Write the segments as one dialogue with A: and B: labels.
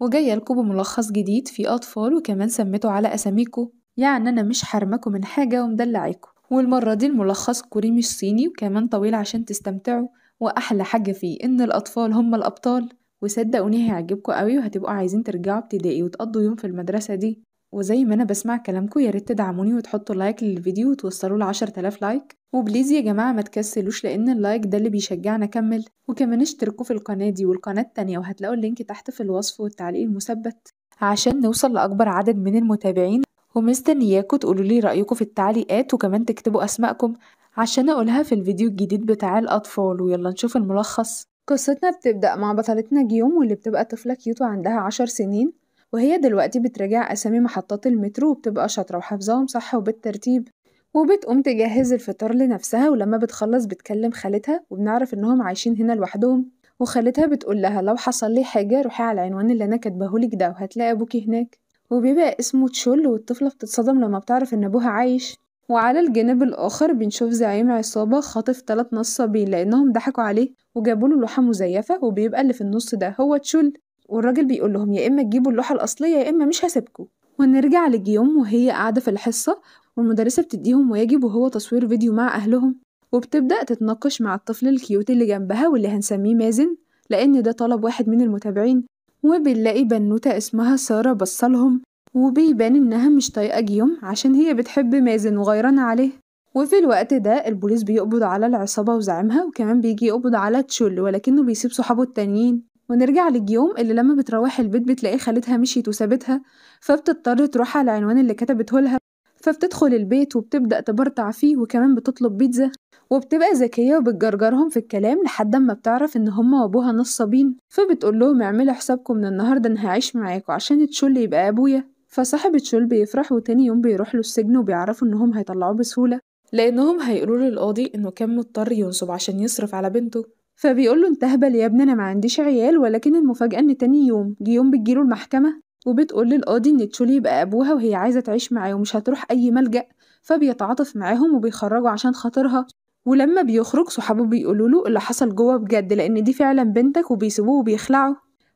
A: وجاية لكم بملخص جديد في أطفال وكمان سميته على أساميكو يعني أنا مش حرمكم من حاجة ومدلعاكم والمرة دي الملخص كوري مش صيني وكمان طويل عشان تستمتعوا وأحلى حاجة فيه إن الأطفال هم الأبطال وصدقوني هيعجبكم قوي وهتبقوا عايزين ترجعوا ابتدائي وتقضوا يوم في المدرسة دي وزي ما انا بسمع كلامكم يا ريت تدعموني وتحطوا لايك للفيديو وتوصلوا ل 10000 لايك وبليز يا جماعه ما تكسلوش لان اللايك ده اللي بيشجعنا اكمل وكمان اشتركوا في القناه دي والقناه التانية وهتلاقوا اللينك تحت في الوصف والتعليق المثبت عشان نوصل لاكبر عدد من المتابعين ومستنياكم تقولوا لي رايكم في التعليقات وكمان تكتبوا اسماءكم عشان اقولها في الفيديو الجديد بتاع الاطفال ويلا نشوف الملخص قصتنا بتبدأ مع بطلتنا جيوم واللي بتبقى طفلة كيوت وعندها عشر سنين وهي دلوقتي بتراجع أسامي محطات المترو وبتبقى شاطرة وحافظاهم صح وبالترتيب وبتقوم تجهز الفطار لنفسها ولما بتخلص بتكلم خالتها وبنعرف إنهم عايشين هنا لوحدهم وخالتها بتقول لها لو حصل لي حاجة روحي على العنوان اللي أنا كاتباهولك ده وهتلاقي أبوكي هناك وبيبقى اسمه تشول والطفلة بتتصدم لما بتعرف إن أبوها عايش وعلى الجانب الآخر بنشوف زعيم عصابة خاطف تلات نصابين لأنهم ضحكوا عليه وجابوله لوحة مزيفة وبيبقى اللي في النص ده هو تشول والراجل بيقول لهم يا إما تجيبوا اللوحة الأصلية يا إما مش هسيبكوا ونرجع لجيوم وهي قاعدة في الحصة والمدرسة بتديهم واجب وهو تصوير فيديو مع أهلهم وبتبدأ تتناقش مع الطفل الكيوت اللي جنبها واللي هنسميه مازن لأن ده طلب واحد من المتابعين وبنلاقي بنوتة اسمها سارة بصلهم وبيبان إنها مش طايقة جيوم عشان هي بتحب مازن وغيران عليه وفي الوقت ده البوليس بيقبض على العصابة وزعيمها وكمان بيجي يقبض على تشول ولكنه بيسيب صحابه التانيين ونرجع لجيوم اللي لما بتروح البيت بتلاقي خالتها مشيت وسابتها فبتضطر تروح على العنوان اللي كتبته لها فبتدخل البيت وبتبدأ تبرطع فيه وكمان بتطلب بيتزا وبتبقى ذكية وبتجرجرهم في الكلام لحد ما بتعرف إن هما وأبوها نصابين فبتقول لهم اعملوا حسابكم من النهاردة أنا هعيش معاكوا عشان تشول يبقى أبويا فصاحب تشول بيفرح وتاني يوم بيروح له السجن وبيعرفوا إنهم هيطلعوه بسهولة لأنهم هيقولوا للقاضي إنه كان مضطر ينصب عشان يصرف على بنته فبيقول له انت هبل يا ابني انا ما عنديش عيال ولكن المفاجاه ان تاني يوم يوم بتجيله المحكمه وبتقول للقاضي ان تشولي يبقى ابوها وهي عايزه تعيش معاه ومش هتروح اي ملجا فبيتعاطف معاهم وبيخرجوا عشان خاطرها ولما بيخرج صحابه بيقولوا له اللي حصل جوه بجد لان دي فعلا بنتك وبيسيبوه وبيخلعوا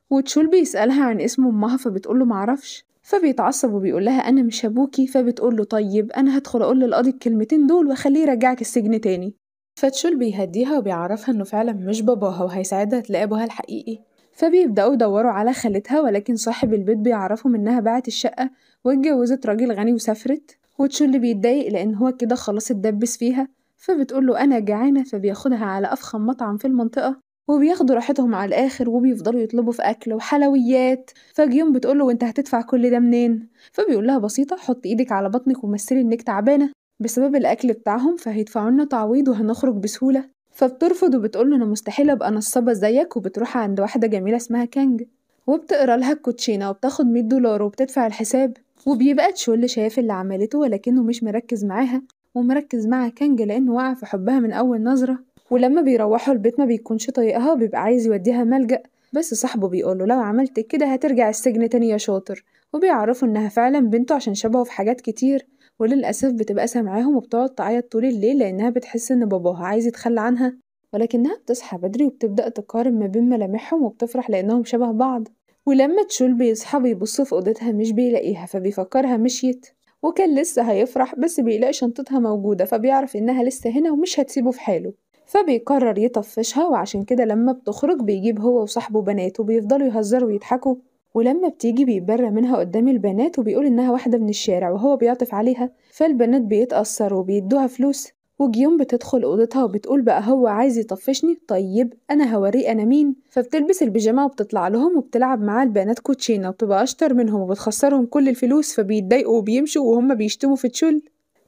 A: وتشول بيسألها عن اسم امها فبتقول له معرفش فبيتعصب وبيقول لها انا مش ابوكي فبتقول له طيب انا هدخل اقول للقاضي الكلمتين دول واخليه يرجعك السجن تاني فتشول بيهديها وبيعرفها إنه فعلا مش باباها وهيساعدها تلاقي أبوها الحقيقي فبيبدأوا يدوروا على خالتها ولكن صاحب البيت بيعرفهم إنها باعت الشقة واتجوزت راجل غني وسافرت وتشول بيتضايق لأن هو كده خلاص اتدبس فيها فبتقوله أنا جعانة فبياخدها على أفخم مطعم في المنطقة وبياخدوا راحتهم على الآخر وبيفضلوا يطلبوا في أكل وحلويات فجي يوم بتقوله وانت هتدفع كل ده منين؟ فبيقولها بسيطة حط ايدك على بطنك ومثلي انك تعبانة بسبب الأكل بتاعهم فهيدفعوا لنا تعويض وهنخرج بسهولة فبترفض وبتقول له أنا مستحيل أبقى نصابة زيك وبتروح عند واحدة جميلة اسمها كانج وبتقرا لها الكوتشينة وبتاخد 100 دولار وبتدفع الحساب وبيبقى تشول شايف اللي عملته ولكنه مش مركز معاها ومركز مع كانج لأنه وقع في حبها من أول نظرة ولما بيروحوا البيت ما بيكونش طايقها وبيبقى عايز يوديها ملجأ بس صاحبه بيقوله لو عملت كده هترجع السجن تاني يا شاطر وبيعرفوا إنها فعلا بنته عشان شبهه في حاجات كتير وللأسف بتبقى سامعاهم وبتقعد تعيط طول الليل لأنها بتحس إن باباها عايز يتخلى عنها ولكنها بتصحى بدري وبتبدأ تقارن ما بين ملامحهم وبتفرح لأنهم شبه بعض ولما تشول بيصحى بيبص في أوضتها مش بيلاقيها فبيفكرها مشيت وكان لسه هيفرح بس بيلاقي شنطتها موجودة فبيعرف إنها لسه هنا ومش هتسيبه في حاله فبيقرر يطفشها وعشان كده لما بتخرج بيجيب هو وصاحبه بناته بيفضلوا يهزروا ويضحكوا ولما بتيجي بيتبرى منها قدام البنات وبيقول إنها واحدة من الشارع وهو بيعطف عليها فالبنات بيتأثروا وبيدوها فلوس وجيوم بتدخل أوضتها وبتقول بقى هو عايز يطفشني طيب أنا هوريه أنا مين فبتلبس البيجامة وبتطلع لهم وبتلعب معاه البنات كوتشينة وبتبقى أشطر منهم وبتخسرهم كل الفلوس فبيتضايقوا وبيمشوا وهم بيشتموا في تشول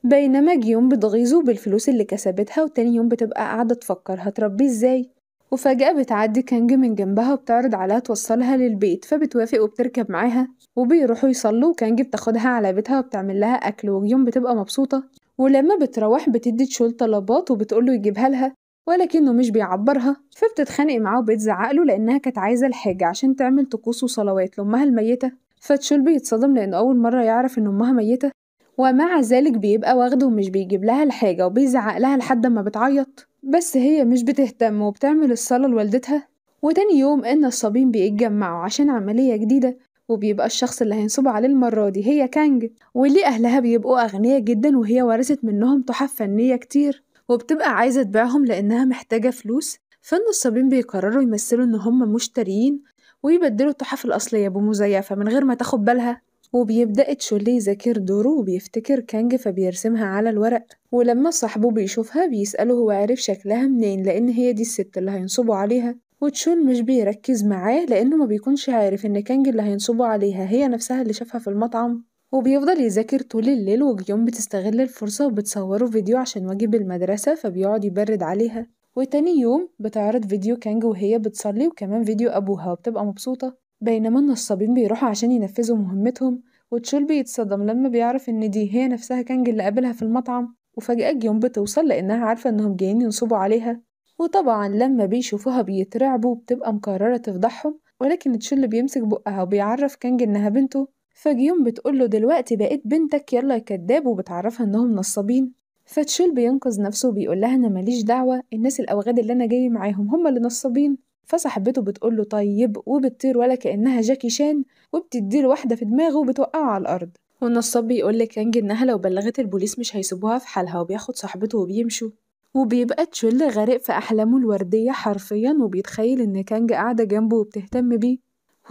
A: بينما جيوم بتغيظه بالفلوس اللي كسبتها وتاني يوم بتبقى قاعدة تفكر هتربيه ازاي وفجأة بتعدي كنج من جنبها وبتعرض عليها توصلها للبيت فبتوافق وبتركب معاها وبيروحوا يصلوا وكنج بتاخدها على بيتها وبتعمل لها أكل ويوم بتبقى مبسوطة ولما بتروح بتدي تشول طلبات وبتقوله يجيبها لها ولكنه مش بيعبرها فبتتخانق معاه وبتزعق له لأنها كانت عايزة الحاجة عشان تعمل طقوس وصلوات لأمها الميتة فتشول بيتصدم لأنه أول مرة يعرف إن أمها ميتة ومع ذلك بيبقى واخده ومش بيجيب لها الحاجة وبيزعق لها لحد ما بتعيط بس هي مش بتهتم وبتعمل الصلاة لوالدتها وتاني يوم إن الصابين بيتجمعوا عشان عملية جديدة وبيبقى الشخص اللي هينصبوا عليه المرة دي هي كانج واللي أهلها بيبقوا أغنياء جدا وهي ورثت منهم تحف فنية كتير وبتبقى عايزة تبيعهم لأنها محتاجة فلوس فالنصابين بيقرروا يمثلوا إن هم مشتريين ويبدلوا التحف الأصلية بمزيفة من غير ما تاخد بالها وبيبدأ تشولي يذاكر دوره وبيفتكر كانج فبيرسمها على الورق ولما صاحبه بيشوفها بيسأله هو عارف شكلها منين لأن هي دي الست اللي هينصبوا عليها وتشول مش بيركز معاه لأنه ما بيكونش عارف إن كانج اللي هينصبوا عليها هي نفسها اللي شافها في المطعم وبيفضل يذاكر طول الليل وجيون بتستغل الفرصة وبتصوره فيديو عشان واجب المدرسة فبيقعد يبرد عليها وتاني يوم بتعرض فيديو كانج وهي بتصلي وكمان فيديو أبوها وبتبقى مبسوطة بينما النصابين بيروحوا عشان ينفذوا مهمتهم وتشول بيتصدم لما بيعرف إن دي هي نفسها كانج اللي قابلها في المطعم وفجأة جيون بتوصل لأنها عارفة إنهم جايين ينصبوا عليها وطبعا لما بيشوفوها بيترعبوا وبتبقى مقررة تفضحهم ولكن تشول بيمسك بقها وبيعرف كانج إنها بنته فجيون بتقوله دلوقتي بقيت بنتك يلا يا كداب وبتعرفها إنهم نصابين فتشول بينقذ نفسه وبيقول لها أنا ماليش دعوة الناس الأوغاد اللي أنا جاي معاهم هم اللي نصابين فصاحبته بتقول له طيب وبتطير ولا كأنها جاكي شان وبتديله واحدة في دماغه وبتوقعه على الأرض والنصاب بيقول لكانج إنها لو بلغت البوليس مش هيسيبوها في حالها وبياخد صاحبته وبيمشوا وبيبقى تشل غارق في أحلامه الوردية حرفيا وبيتخيل إن كانج قاعدة جنبه وبتهتم بيه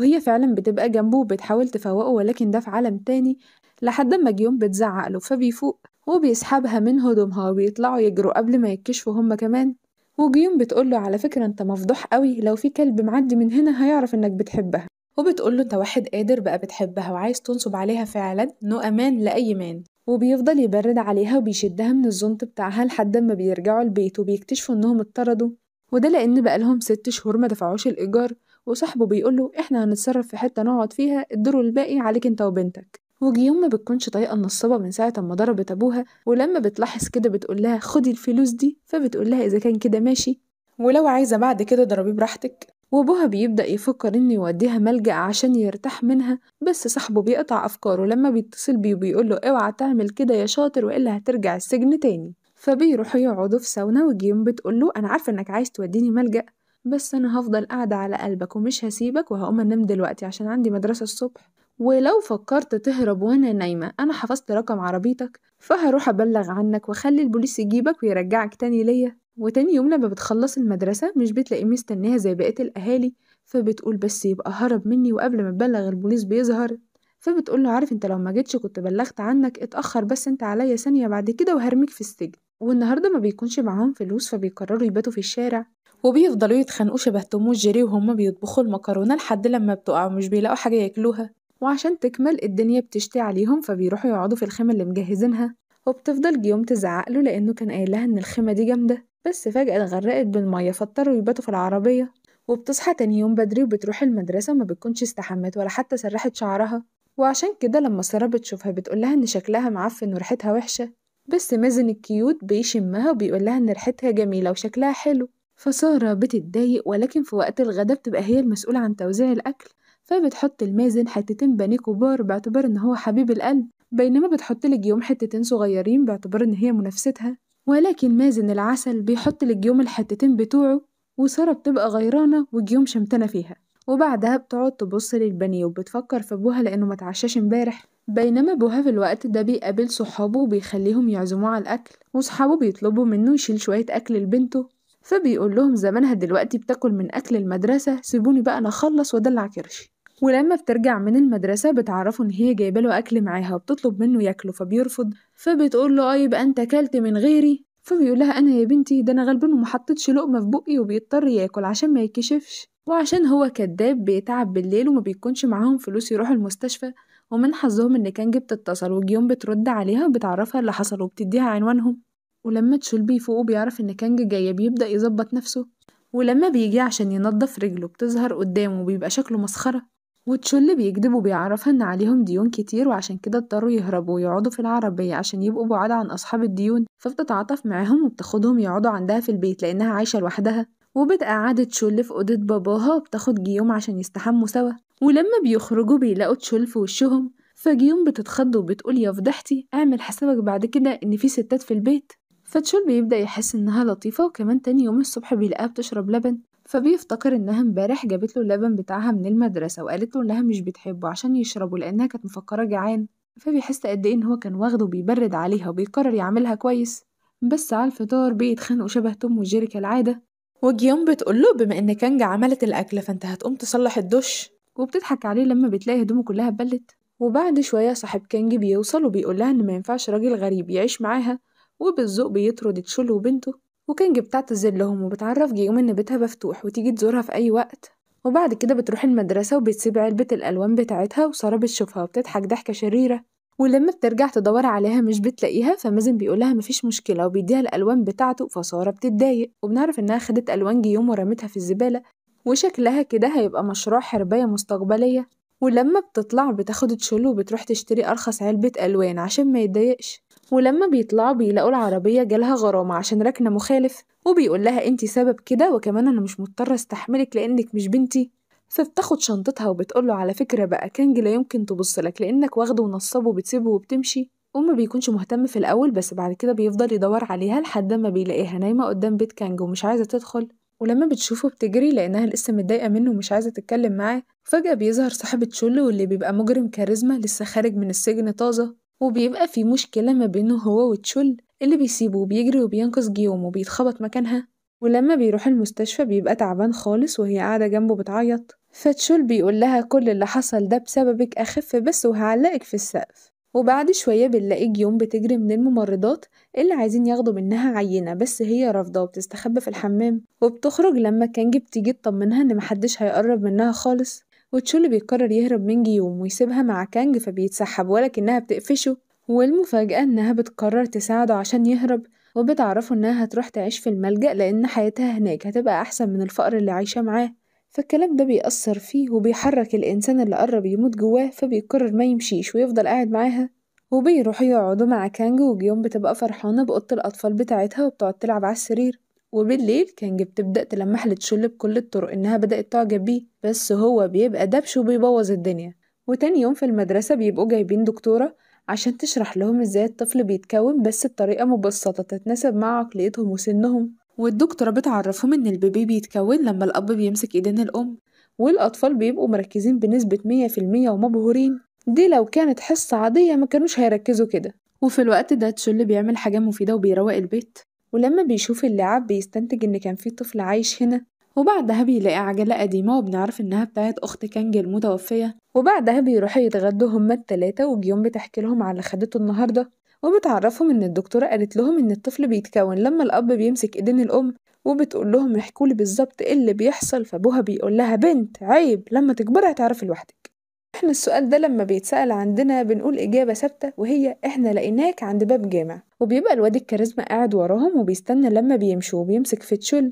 A: وهي فعلا بتبقى جنبه وبتحاول تفوقه ولكن ده في عالم تاني لحد ما جيوم بتزعق له فبيفوق وبيسحبها من هدومها وبيطلعوا يجروا قبل ما يتكشفوا هما كمان وجيون بتقوله على فكرة أنت مفضوح قوي لو في كلب معدي من هنا هيعرف إنك بتحبها وبتقوله أنت واحد قادر بقى بتحبها وعايز تنصب عليها فعلا نو أمان لأي مان وبيفضل يبرد عليها وبيشدها من الزنط بتاعها لحد ما بيرجعوا البيت وبيكتشفوا إنهم اتطردوا وده لأن بقالهم ست شهور ما دفعوش الإيجار وصاحبه بيقوله إحنا هنتصرف في حتة نقعد فيها الدور الباقي عليك أنت وبنتك وجيوم ما بتكونش طايقة النصابة من ساعة أما ضربت أبوها ولما بتلاحظ كده بتقولها خدي الفلوس دي فبتقولها إذا كان كده ماشي ولو عايزة بعد كده ضربيه براحتك وأبوها بيبدأ يفكر إنه يوديها ملجأ عشان يرتاح منها بس صاحبه بيقطع أفكاره لما بيتصل بيه وبيقوله اوعى تعمل كده يا شاطر وإلا هترجع السجن تاني فبيروحوا يقعدوا في ساونا وجيوم بتقوله أنا عارفة إنك عايز توديني ملجأ بس أنا هفضل قاعدة على قلبك ومش هسيبك وهقوم أنام دلوقتي عشان عندي مدرسة الصبح ولو فكرت تهرب وأنا نايمة أنا حفظت رقم عربيتك فهروح أبلغ عنك وأخلي البوليس يجيبك ويرجعك تاني ليا وتاني يوم لما بتخلص المدرسة مش بتلاقيه مستناها زي بقية الأهالي فبتقول بس يبقى هرب مني وقبل ما تبلغ البوليس بيظهر فبتقول له عارف انت لو ما جيتش كنت بلغت عنك اتأخر بس انت عليا ثانية بعد كده وهرميك في السجن والنهارده ما بيكونش معاهم فلوس فبيقرروا يباتوا في الشارع وبيفضلوا يتخانقوا شبه توم جيري وهما بيطبخوا المكرونة لحد لما بتقع ومش بيلاقوا حاجة ياكلوها وعشان تكمل الدنيا بتشتي عليهم فبيروحوا يقعدوا في الخيمة اللي مجهزينها وبتفضل جيوم تزعقله لأنه كان قايلها إن الخيمة دي جامدة بس فجأة اتغرقت بالمية فاضطروا يباتوا في العربية وبتصحى تاني يوم بدري وبتروح المدرسة ما بتكونش استحمت ولا حتى سرحت شعرها وعشان كده لما سارة بتشوفها بتقولها إن شكلها معفن وريحتها وحشة بس مازن الكيوت بيشمها وبيقولها إن ريحتها جميلة وشكلها حلو فسارة بتتضايق ولكن في وقت الغدا بتبقى هي المسؤولة عن توزيع الأكل فبتحط المازن حتتين بانيه كبار باعتبار إن هو حبيب القلب بينما بتحط لجيوم حتتين صغيرين باعتبار إن هي منافستها ولكن مازن العسل بيحط لجيوم الحتتين بتوعه وسارة بتبقى غيرانة وجيوم شمتانة فيها وبعدها بتقعد تبص للبانيه وبتفكر في أبوها لأنه متعشاش امبارح بينما أبوها في الوقت ده بيقابل صحابه وبيخليهم يعزموه على الأكل وصحابه بيطلبوا منه يشيل شوية أكل لبنته فبيقول لهم زمانها دلوقتي بتاكل من أكل المدرسة سيبوني بقى أنا أخلص وأدلع كرشي ولما بترجع من المدرسة بتعرفه إن هي جايبة له أكل معاها وبتطلب منه ياكله فبيرفض فبتقول له آه يبقى أنت أكلت من غيري فبيقول لها أنا يا بنتي ده أنا غلبان ومحطتش لقمة في بقي وبيضطر ياكل عشان ما يكشفش وعشان هو كداب بيتعب بالليل وما بيكونش معاهم فلوس يروحوا المستشفى ومن حظهم إن كان جبت اتصل وجيوم بترد عليها وبتعرفها اللي حصل وبتديها عنوانهم ولما تشلبي فوقه بيعرف إن كانج جاية بيبدأ يظبط نفسه ولما بيجي عشان ينضف رجله بتظهر قدامه وبيبقى شكله مسخرة وتشل بيكدبوا بيعرفها إن عليهم ديون كتير وعشان كده اضطروا يهربوا ويقعدوا في العربية عشان يبقوا بعاد عن أصحاب الديون فبتتعاطف معاهم وبتاخدهم يقعدوا عندها في البيت لأنها عايشة لوحدها وبتقعد تشل في أوضة باباها وبتاخد جيوم عشان يستحموا سوا ولما بيخرجوا بيلاقوا تشل في وشهم فجيوم بتتخض وبتقول يا فضحتي اعمل حسابك بعد كده إن في ستات في البيت فتشول بيبدأ يحس إنها لطيفة وكمان تاني يوم الصبح بيلاقيها بتشرب لبن فبيفتكر إنها امبارح جابت له اللبن بتاعها من المدرسة وقالت له إنها مش بتحبه عشان يشربه لأنها كانت مفكرة جعان فبيحس قد إيه إن هو كان واخده وبيبرد عليها وبيقرر يعملها كويس بس على الفطار بيتخانقوا شبه توم وجيري كالعادة وجيوم بتقوله بما إن كانجا عملت الأكل فأنت هتقوم تصلح الدش وبتضحك عليه لما بتلاقي هدومه كلها بلت وبعد شوية صاحب كانج بيوصل وبيقولها إن مينفعش راجل غريب يعيش معاها وبالذوق بيطرد تشول وبنته وكنج بتعتذر لهم وبتعرف جيوم إن بيتها مفتوح وتيجي تزورها في أي وقت وبعد كده بتروح المدرسة وبتسيب علبة الألوان بتاعتها وسارة بتشوفها وبتضحك ضحكة شريرة ولما بترجع تدور عليها مش بتلاقيها فمازن بيقولها مفيش مشكلة وبيديها الألوان بتاعته فسارة بتتضايق وبنعرف إنها خدت ألوان جيوم ورمتها في الزبالة وشكلها كده هيبقى مشروع حربية مستقبلية ولما بتطلع بتاخد تشيل وبتروح تشتري أرخص علبة ألوان عشان ما يتضايقش ولما بيطلعوا بيلاقوا العربية جالها غرامة عشان راكنة مخالف وبيقول لها انت سبب كده وكمان انا مش مضطرة استحملك لانك مش بنتي فبتاخد شنطتها وبتقول له على فكرة بقى كانج لا يمكن تبص لك لانك واخده ونصبه وبتسيبه وبتمشي وما بيكونش مهتم في الاول بس بعد كده بيفضل يدور عليها لحد ما بيلاقيها نايمة قدام بيت كانج ومش عايزة تدخل ولما بتشوفه بتجري لانها لسه متضايقه منه ومش عايزه تتكلم معاه فجاه بيظهر صاحب تشولو واللي بيبقى مجرم كاريزما لسه خارج من السجن طازه وبيبقى في مشكلة ما بينه هو وتشول اللي بيسيبه وبيجري وبينقذ جيوم وبيتخبط مكانها ولما بيروح المستشفى بيبقى تعبان خالص وهي قاعدة جنبه بتعيط فتشول بيقول لها كل اللي حصل ده بسببك أخف بس وهعلقك في السقف وبعد شوية بنلاقي جيوم بتجري من الممرضات اللي عايزين ياخدوا منها عينة بس هي رافضة وبتستخبى في الحمام وبتخرج لما كانجي بتيجي تطمنها إن محدش هيقرب منها خالص وتشولو بيقرر يهرب من جيوم ويسيبها مع كانج فبيتسحب ولكنها بتقفشه والمفاجأة إنها بتقرر تساعده عشان يهرب وبتعرفه إنها هتروح تعيش في الملجأ لأن حياتها هناك هتبقى أحسن من الفقر اللي عايشة معاه فالكلام ده بيأثر فيه وبيحرك الإنسان اللي قرب يموت جواه فبيقرر ما يمشيش ويفضل قاعد معاها وبيروحوا يقعدوا مع كانج وجيوم بتبقى فرحانة بأوضة الأطفال بتاعتها وبتقعد تلعب على السرير وبالليل كانج بتبدأ تلمح لتشل بكل الطرق إنها بدأت تعجب بيه بس هو بيبقى دبش وبيبوظ الدنيا وتاني يوم في المدرسة بيبقوا جايبين دكتورة عشان تشرح لهم ازاي الطفل بيتكون بس بطريقة مبسطة تتناسب مع عقليتهم وسنهم والدكتورة بتعرفهم إن البيبي بيتكون لما الأب بيمسك إيدين الأم والأطفال بيبقوا مركزين بنسبة مية في المية ومبهورين دي لو كانت حصة عادية ما كانوش هيركزوا كده وفي الوقت ده تشل بيعمل حاجة مفيدة وبيروق البيت ولما بيشوف اللعاب بيستنتج إن كان في طفل عايش هنا وبعدها بيلاقي عجلة قديمة وبنعرف إنها بتاعت أخت كانج المتوفية وبعدها بيروحوا يتغدوا هما التلاتة وجيون بتحكي لهم على خدته النهاردة وبتعرفهم إن الدكتورة قالت لهم إن الطفل بيتكون لما الأب بيمسك إيدين الأم وبتقول لهم احكولي بالظبط ايه اللي بيحصل فابوها بيقول لها بنت عيب لما تكبري هتعرفي لوحدك احنا السؤال ده لما بيتسأل عندنا بنقول إجابة ثابتة وهي احنا لقيناك عند باب جامع وبيبقى الواد الكاريزما قاعد وراهم وبيستنى لما بيمشوا وبيمسك في تشل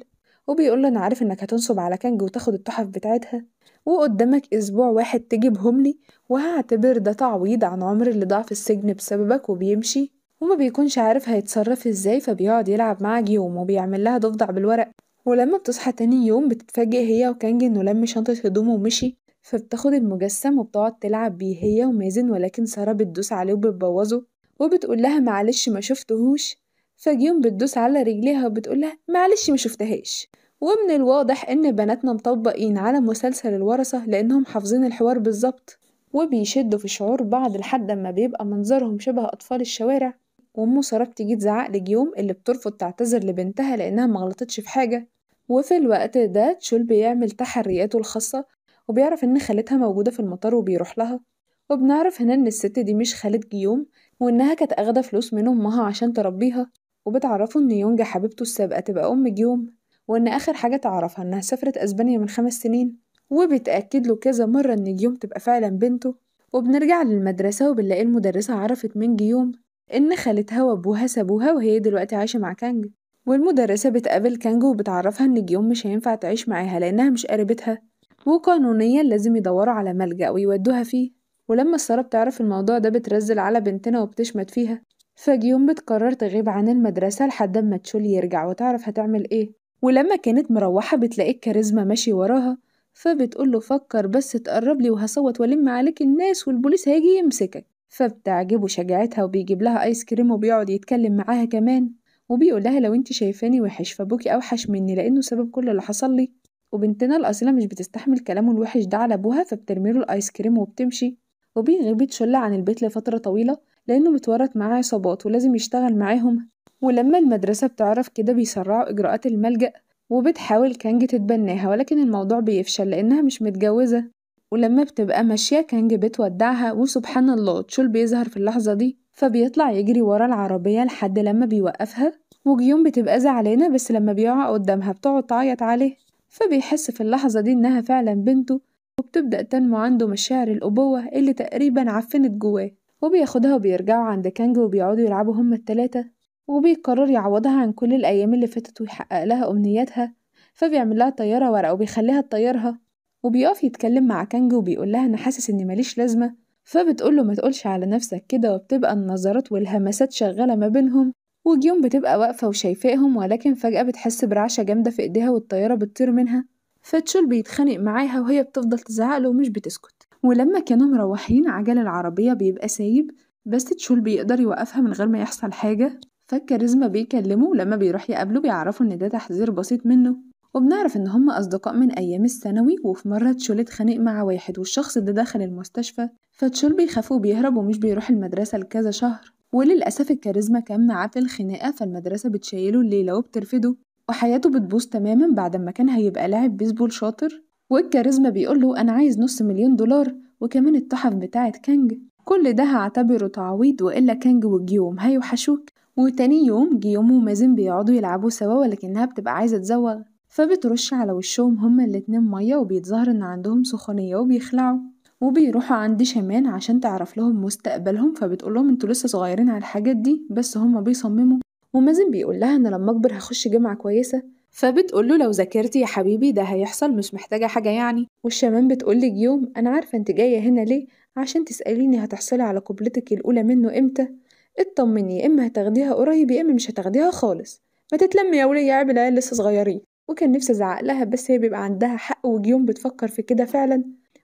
A: وبيقوله أنا عارف إنك هتنصب على كانج وتاخد التحف بتاعتها وقدامك أسبوع واحد تجيبهم لي وهعتبر ده تعويض عن عمر اللي ضاع في السجن بسببك وبيمشي وما بيكونش عارف هيتصرف ازاي فبيقعد يلعب معاها جيوم وبيعمل لها ضفدع بالورق ولما بتصحى تاني يوم بتتفاجئ هي وكانج انه لم شنطة هدومه ومشي فبتاخد المجسم وبتقعد تلعب بيه هي ومازن ولكن سارة بتدوس عليه وبتبوظه وبتقول لها معلش ما شفتهوش فجيون بتدوس على رجليها وبتقولها معلش ما شفتهاش ومن الواضح ان بناتنا مطبقين على مسلسل الورثة لانهم حافظين الحوار بالظبط وبيشدوا في شعور بعض لحد اما بيبقى منظرهم شبه اطفال الشوارع وام سراب تيجي تزعق لجيوم اللي بترفض تعتذر لبنتها لانها مغلطتش في حاجه وفي الوقت ده تشول بيعمل تحرياته الخاصه وبيعرف ان خالتها موجوده في المطار وبيروح لها وبنعرف هنا ان الست دي مش خالة جيوم وانها كانت اخده فلوس من امها عشان تربيها وبتعرفه إن يونجا حبيبته السابقة تبقى أم جيوم وإن آخر حاجة تعرفها إنها سافرت أسبانيا من خمس سنين وبتأكد له كذا مرة إن جيوم تبقى فعلا بنته وبنرجع للمدرسة وبنلاقي المدرسة عرفت من جيوم إن خالتها وأبوها سابوها وهي دلوقتي عايشة مع كانج والمدرسة بتقابل كانج وبتعرفها إن جيوم مش هينفع تعيش معاها لأنها مش قريبتها وقانونيا لازم يدوروا على ملجأ ويودوها فيه ولما السارة بتعرف الموضوع ده بترزل على بنتنا وبتشمت فيها فجي يوم بتقرر تغيب عن المدرسة لحد أما تشول يرجع وتعرف هتعمل إيه ولما كانت مروحة بتلاقي الكاريزما ماشي وراها فبتقول له فكر بس تقرب لي وهصوت والم عليك الناس والبوليس هيجي يمسكك فبتعجبه شجاعتها وبيجيب لها آيس كريم وبيقعد يتكلم معاها كمان وبيقول لها لو انت شايفاني وحش فابوكي اوحش مني لانه سبب كل اللي حصل لي وبنتنا الاصيله مش بتستحمل كلامه الوحش ده على ابوها فبترميله الايس كريم وبتمشي وبيغيب تشله عن البيت لفتره طويله لأنه متورط معاه عصابات ولازم يشتغل معاهم ولما المدرسة بتعرف كده بيسرعوا إجراءات الملجأ وبتحاول كانج تتبناها ولكن الموضوع بيفشل لأنها مش متجوزة ولما بتبقى ماشية كانج بتودعها وسبحان الله تشول بيظهر في اللحظة دي فبيطلع يجري ورا العربية لحد لما بيوقفها وجيون بتبقى زعلانة بس لما بيقع قدامها بتقعد تعيط عليه فبيحس في اللحظة دي إنها فعلا بنته وبتبدأ تنمو عنده مشاعر الأبوة اللي تقريبا عفنت جواه وبياخدها وبيرجعوا عند كانج وبيقعدوا يلعبوا هما التلاتة وبيقرر يعوضها عن كل الأيام اللي فاتت ويحقق لها أمنياتها فبيعمل لها طيارة ورق وبيخليها تطيرها وبيقف يتكلم مع كانج وبيقول لها أنا حاسس إني ماليش لازمة فبتقول له ما تقولش على نفسك كده وبتبقى النظرات والهمسات شغالة ما بينهم وجيوم بتبقى واقفة وشايفاهم ولكن فجأة بتحس برعشة جامدة في إيديها والطيارة بتطير منها فتشول بيتخانق معاها وهي بتفضل تزعقله ومش بتسكت ولما كانوا مروحين عجل العربية بيبقى سايب بس تشول بيقدر يوقفها من غير ما يحصل حاجة فالكاريزما بيكلمه ولما بيروح يقابله بيعرفوا إن ده تحذير بسيط منه وبنعرف إن هما أصدقاء من أيام الثانوي وفي مرة تشول اتخانق مع واحد والشخص ده دخل المستشفى فتشول بيخاف وبيهرب ومش بيروح المدرسة لكذا شهر وللأسف الكاريزما كان معاه في الخناقة فالمدرسة بتشيله الليلة وبترفده وحياته بتبوظ تماما بعد ما كان هيبقى لاعب بيسبول شاطر والكاريزما بيقوله أنا عايز نص مليون دولار وكمان التحف بتاعة كانج كل ده هعتبره تعويض وإلا كانج وجيوم هيوحشوك وتاني يوم جيوم ومازن بيقعدوا يلعبوا سوا ولكنها بتبقى عايزة تزوغ فبترش على وشهم هما الاتنين مية وبيتظاهر إن عندهم سخونية وبيخلعوا وبيروحوا عند شمان عشان تعرف لهم مستقبلهم فبتقولهم انتوا لسه صغيرين على الحاجات دي بس هما بيصمموا ومازن بيقول لها انا لما اكبر هخش جامعة كويسة فبتقول له لو ذاكرتي يا حبيبي ده هيحصل مش محتاجة حاجة يعني والشمام بتقول لي يوم أنا عارفة أنت جاية هنا ليه عشان تسأليني هتحصلي على قبلتك الأولى منه إمتى اطمني يا إما هتاخديها قريب يا إما مش هتاخديها خالص ما تتلمي يا ولية عيب العيال لسه صغيرين وكان نفسي أزعق لها بس هي بيبقى عندها حق وجيوم بتفكر في كده فعلا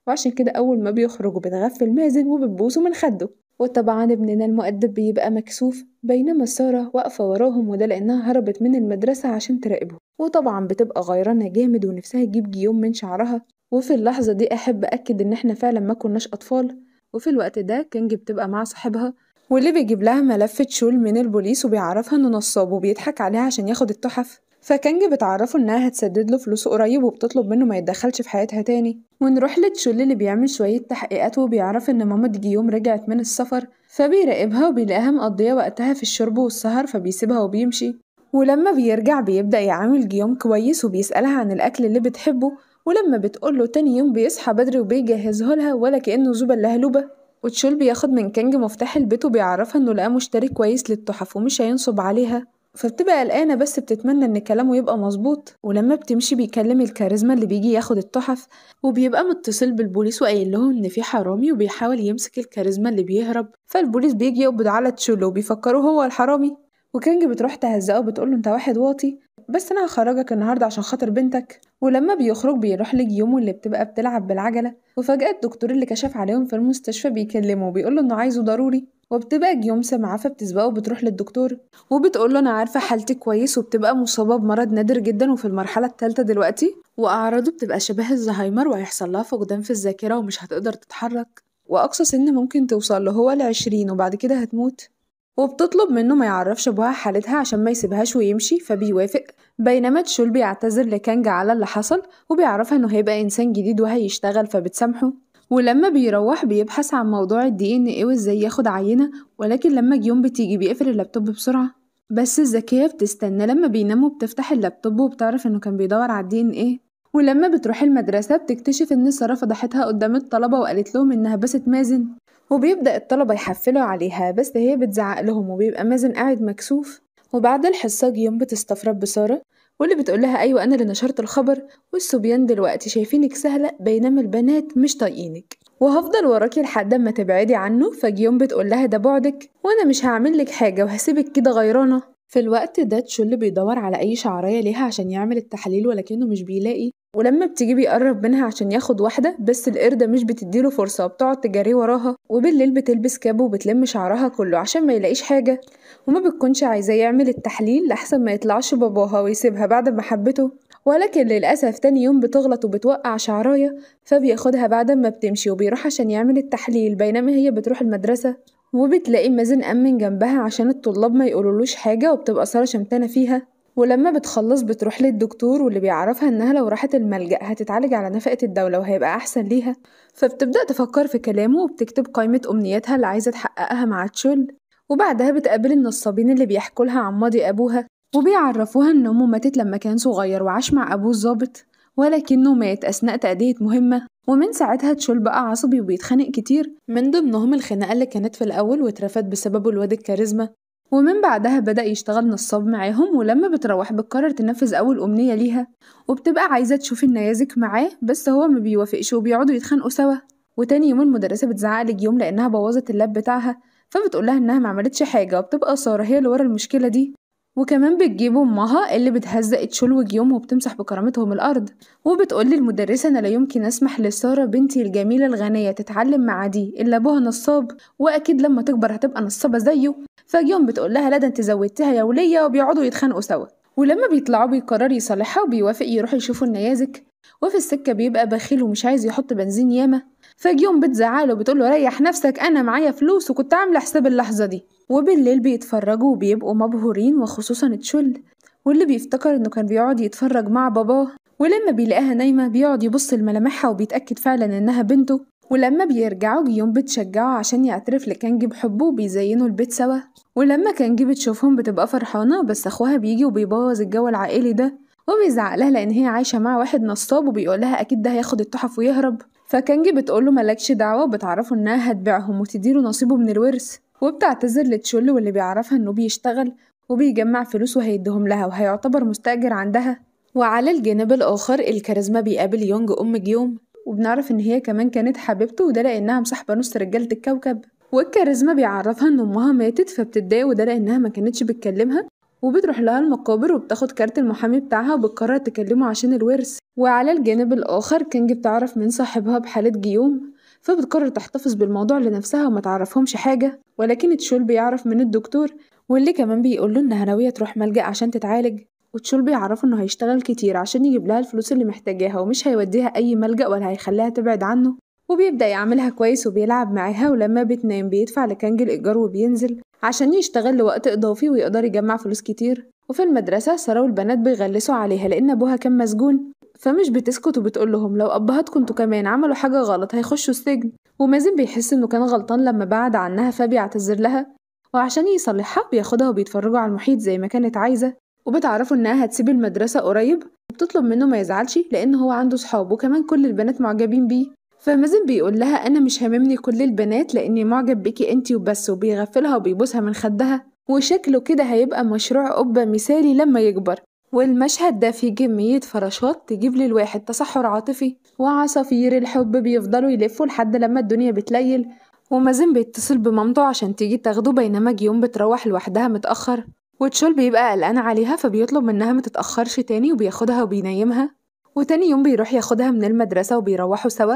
A: وعشان كده أول ما بيخرجوا بتغفل مازن وبتبوسه من خده وطبعا ابننا المؤدب بيبقى مكسوف بينما سارة واقفة وراهم وده لأنها هربت من المدرسة عشان تراقبهم وطبعا بتبقى غيرانة جامد ونفسها تجيب جيوم من شعرها وفي اللحظة دي أحب أكد إن إحنا فعلا ما كناش أطفال وفي الوقت ده كانجي بتبقى مع صاحبها واللي بيجيب لها ملف تشول من البوليس وبيعرفها إنه نصاب وبيضحك عليها عشان ياخد التحف فكانج بتعرفه انها هتسدد له فلوسه قريب وبتطلب منه ما يتدخلش في حياتها تاني ونروح لتشول اللي بيعمل شوية تحقيقات وبيعرف ان ماما دي يوم رجعت من السفر فبيراقبها وبيلاقيها مقضية وقتها في الشرب والسهر فبيسيبها وبيمشي ولما بيرجع بيبدأ يعامل جيوم كويس وبيسألها عن الأكل اللي بتحبه ولما بتقوله تاني يوم بيصحى بدري وبيجهزه لها ولا كأنه زوبة لهلوبة وتشول بياخد من كانج مفتاح البيت وبيعرفها انه لقى مشتري كويس للتحف ومش هينصب عليها فبتبقى قلقانة بس بتتمنى إن كلامه يبقى مظبوط ولما بتمشي بيكلم الكاريزما اللي بيجي ياخد التحف وبيبقى متصل بالبوليس وقايل لهم إن في حرامي وبيحاول يمسك الكاريزما اللي بيهرب فالبوليس بيجي يقبض على تشولو وبيفكروا هو الحرامي وكانجي بتروح تهزقه وبتقوله انت واحد واطي بس انا هخرجك النهارده عشان خاطر بنتك ولما بيخرج بيروح لجيومو اللي بتبقى بتلعب بالعجله وفجاه الدكتور اللي كشف عليهم في المستشفى بيكلمه وبيقوله انه عايزه ضروري وبتبقى جيومسا معاه فبتسبقه وبتروح للدكتور وبتقول له انا عارفه حالتي كويس وبتبقى مصابه بمرض نادر جدا وفي المرحله الثالثه دلوقتي واعراضه بتبقى شبه الزهايمر وهيحصل لها فقدان في الذاكره ومش هتقدر تتحرك واقصى سن ممكن توصل له هو العشرين وبعد كده هتموت وبتطلب منه ما يعرفش ابوها حالتها عشان ما يسيبهاش ويمشي فبيوافق بينما تشول بيعتذر لكانج على اللي حصل وبيعرفها انه هيبقى انسان جديد وهيشتغل فبتسامحه ولما بيروح بيبحث عن موضوع الدي ان ايه وازاي ياخد عينة ولكن لما جيوم بتيجي بيقفل اللابتوب بسرعة بس الذكية بتستنى لما بينام وبتفتح اللابتوب وبتعرف انه كان بيدور على الدي ان ايه ولما بتروح المدرسة بتكتشف ان سارة فضحتها قدام الطلبة وقالت لهم انها بست مازن وبيبدأ الطلبة يحفلوا عليها بس هي بتزعق لهم وبيبقى مازن قاعد مكسوف وبعد الحصة جيوم بتستفرد بسارة واللي بتقول لها أيوة أنا اللي نشرت الخبر والصبيان دلوقتي شايفينك سهلة بينما البنات مش طايقينك وهفضل وراكي لحد ما تبعدي عنه فجي يوم بتقول لها ده بعدك وأنا مش هعمل لك حاجة وهسيبك كده غيرانة في الوقت ده تشل بيدور على أي شعرية ليها عشان يعمل التحليل ولكنه مش بيلاقي ولما بتيجي بيقرب منها عشان ياخد واحدة بس القردة مش بتديله فرصة بتقعد تجري وراها وبالليل بتلبس كاب وبتلم شعرها كله عشان ما يلاقيش حاجة وما بتكونش عايزاه يعمل التحليل لحسن ما يطلعش باباها ويسيبها بعد ما حبته ولكن للأسف تاني يوم بتغلط وبتوقع شعراية فبياخدها بعد ما بتمشي وبيروح عشان يعمل التحليل بينما هي بتروح المدرسة وبتلاقي مازن أمن جنبها عشان الطلاب ما يقولولوش حاجة وبتبقى سارة شمتانة فيها ولما بتخلص بتروح للدكتور واللي بيعرفها انها لو راحت الملجأ هتتعالج على نفقة الدولة وهيبقى احسن ليها فبتبدأ تفكر في كلامه وبتكتب قائمة امنياتها اللي عايزة تحققها مع تشول وبعدها بتقابل النصابين اللي بيحكوا لها عن ماضي أبوها وبيعرفوها إن أمه ماتت لما كان صغير وعاش مع أبوه الظابط ولكنه مات أثناء تأدية مهمة ومن ساعتها تشول بقى عصبي وبيتخانق كتير من ضمنهم الخناقة اللي كانت في الأول واترفت بسببه الواد الكاريزما ومن بعدها بدأ يشتغل نصاب معاهم ولما بتروح بتقرر تنفذ أول أمنية ليها وبتبقى عايزة تشوف النيازك معاه بس هو ما بيوافقش وبيقعدوا يتخانقوا سوا وتاني يوم المدرسة بتزعق لجيوم لأنها بوظت اللاب بتاعها فبتقولها إنها ما عملتش حاجة وبتبقى سارة هي اللي ورا المشكلة دي وكمان بتجيب امها اللي بتهزق تشول وجيوم وبتمسح بكرامتهم الارض وبتقول للمدرسه انا لا يمكن اسمح لساره بنتي الجميله الغنيه تتعلم مع دي الا ابوها نصاب واكيد لما تكبر هتبقى نصابه زيه فجيوم بتقول لها لا ده انت زودتها يا وليه وبيقعدوا يتخانقوا سوا ولما بيطلعوا بيقرر يصالحها وبيوافق يروح يشوفوا النيازك وفي السكه بيبقى بخيل ومش عايز يحط بنزين ياما فاجي يوم بتزعله بتقوله له ريح نفسك انا معايا فلوس وكنت عامله حساب اللحظه دي وبالليل بيتفرجوا وبيبقوا مبهورين وخصوصا تشل واللي بيفتكر انه كان بيقعد يتفرج مع باباه ولما بيلاقيها نايمه بيقعد يبص لملامحها وبيتاكد فعلا انها بنته ولما بيرجعوا جيوم بتشجعه عشان يعترف لكنجي بحبه وبيزينوا البيت سوا ولما كنجي بتشوفهم بتبقى فرحانه بس اخوها بيجي وبيبوظ الجو العائلي ده وبيزعق لها لان هي عايشه مع واحد نصاب وبيقولها اكيد ده هياخد التحف ويهرب فكانجي بتقوله ملكش دعوة وبتعرفه إنها هتبيعهم وتديله نصيبه من الورث وبتعتذر لتشول واللي بيعرفها إنه بيشتغل وبيجمع فلوس وهيديهم لها وهيعتبر مستأجر عندها وعلى الجانب الآخر الكاريزما بيقابل يونج أم جيوم وبنعرف إن هي كمان كانت حبيبته وده لأنها مصاحبة نص رجالة الكوكب والكاريزما بيعرفها إن أمها ماتت فبتتضايق وده لأنها ما كانتش بتكلمها وبتروح لها المقابر وبتاخد كارت المحامي بتاعها وبتقرر تكلمه عشان الورث وعلى الجانب الآخر كينج بتعرف من صاحبها بحالة جيوم فبتقرر تحتفظ بالموضوع لنفسها وما تعرفهمش حاجة ولكن تشول بيعرف من الدكتور واللي كمان بيقوله إنها ناوية تروح ملجأ عشان تتعالج وتشول بيعرفه إنه هيشتغل كتير عشان يجيب لها الفلوس اللي محتاجاها ومش هيوديها أي ملجأ ولا هيخليها تبعد عنه وبيبدأ يعملها كويس وبيلعب معاها ولما بتنام بيدفع لكانج الإيجار وبينزل عشان يشتغل لوقت إضافي ويقدر يجمع فلوس كتير وفي المدرسة سارة والبنات بيغلسوا عليها لأن أبوها كان مسجون فمش بتسكت وبتقول لهم لو أبهاتكم انتوا كمان عملوا حاجة غلط هيخشوا السجن ومازن بيحس إنه كان غلطان لما بعد عنها فبيعتذر لها وعشان يصلحها بياخدها وبيتفرجوا على المحيط زي ما كانت عايزة وبتعرفوا إنها هتسيب المدرسة قريب وبتطلب منه ما يزعلش لأن هو عنده صحاب وكمان كل البنات معجبين بيه فمازن بيقول لها أنا مش هاممني كل البنات لأني معجب بيكي أنتي وبس وبيغفلها وبيبوسها من خدها وشكله كده هيبقى مشروع قبة مثالي لما يكبر والمشهد ده فيه كمية فراشات تجيب للواحد تصحر عاطفي وعصافير الحب بيفضلوا يلفوا لحد لما الدنيا بتليل ومازن بيتصل بمامته عشان تيجي تاخده بينما جيوم بتروح لوحدها متأخر وتشول بيبقى قلقان عليها فبيطلب منها متتأخرش تاني وبياخدها وبينيمها وتاني يوم بيروح ياخدها من المدرسة وبيروحوا سوا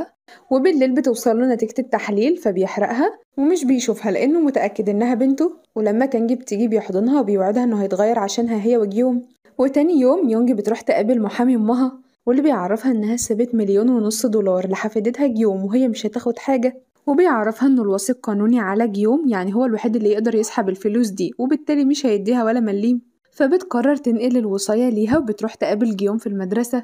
A: وبالليل بتوصله نتيجة التحليل فبيحرقها ومش بيشوفها لأنه متأكد إنها بنته ولما كان جيب تيجي بيحضنها وبيوعدها إنه هيتغير عشانها هي وجيوم وتاني يوم يونج بتروح تقابل محامي أمها واللي بيعرفها إنها سابت مليون ونص دولار لحفيدتها جيوم وهي مش هتاخد حاجة وبيعرفها إنه الوثيق قانوني على جيوم يعني هو الوحيد اللي يقدر يسحب الفلوس دي وبالتالي مش هيديها ولا مليم فبتقرر تنقل الوصاية ليها وبتروح تقابل جيوم في المدرسة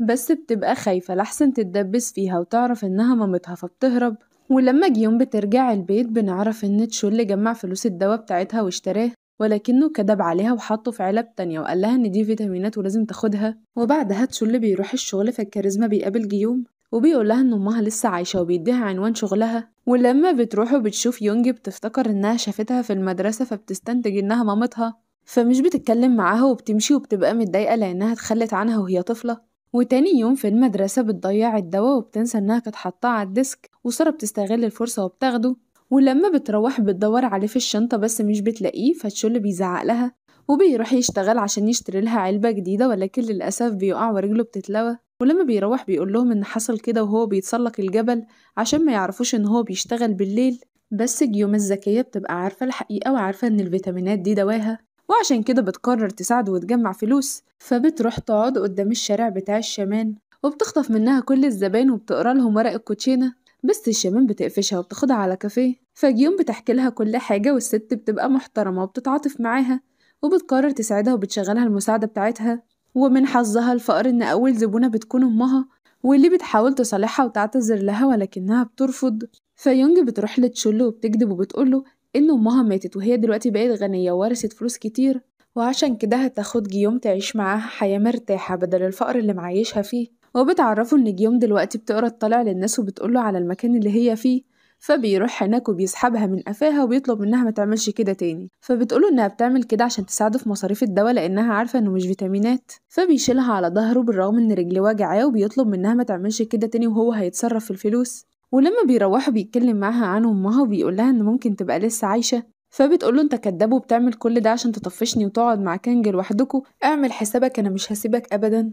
A: بس بتبقى خايفة لحسن تتدبس فيها وتعرف إنها مامتها فبتهرب ولما أجي يوم بترجع البيت بنعرف إن تشول جمع فلوس الدوا بتاعتها واشتراه ولكنه كدب عليها وحطه في علب تانية وقالها إن دي فيتامينات ولازم تاخدها وبعدها تشول بيروح الشغل فالكاريزما بيقابل جيوم وبيقولها إن أمها لسه عايشة وبيديها عنوان شغلها ولما بتروح وبتشوف يونج بتفتكر إنها شافتها في المدرسة فبتستنتج إنها مامتها فمش بتتكلم معاها وبتمشي وبتبقى متضايقة لأنها اتخلت عنها وهي طفلة وتاني يوم في المدرسة بتضيع الدواء وبتنسى إنها كانت حاطاه على الديسك وسارة بتستغل الفرصة وبتاخده ولما بتروح بتدور عليه في الشنطة بس مش بتلاقيه فتشل بيزعق لها وبيروح يشتغل عشان يشتري لها علبة جديدة ولكن للأسف بيقع ورجله بتتلوى ولما بيروح بيقول لهم إن حصل كده وهو بيتسلق الجبل عشان ما يعرفوش إن هو بيشتغل بالليل بس جيوم الذكية بتبقى عارفة الحقيقة وعارفة إن الفيتامينات دي دواها وعشان كده بتقرر تساعده وتجمع فلوس فبتروح تقعد قدام الشارع بتاع الشمال وبتخطف منها كل الزباين وبتقرا لهم ورق الكوتشينة بس الشمال بتقفشها وبتاخدها على كافيه فجيوم بتحكي لها كل حاجة والست بتبقى محترمة وبتتعاطف معاها وبتقرر تساعدها وبتشغلها المساعدة بتاعتها ومن حظها الفقر إن أول زبونة بتكون أمها واللي بتحاول تصالحها وتعتذر لها ولكنها بترفض فيونج بتروح لتشولو وبتكذب وبتقوله إن أمها ماتت وهي دلوقتي بقت غنية وورثت فلوس كتير وعشان كده هتاخد جيوم تعيش معاها حياة مرتاحة بدل الفقر اللي معيشها فيه وبتعرفه إن جيوم دلوقتي بتقرا الطالع للناس وبتقوله على المكان اللي هي فيه فبيروح هناك وبيسحبها من قفاها وبيطلب منها ما تعملش كده تاني فبتقوله انها بتعمل كده عشان تساعده في مصاريف الدواء لانها عارفه انه مش فيتامينات فبيشيلها على ظهره بالرغم ان رجليه واجعاه وبيطلب منها ما تعملش كده تاني وهو هيتصرف في الفلوس ولما بيروحوا بيتكلم معاها عن أمها وبيقولها إن ممكن تبقى لسه عايشة فبتقوله انت كداب وبتعمل كل ده عشان تطفشني وتقعد مع كانج لوحدكوا اعمل حسابك انا مش هسيبك ابدا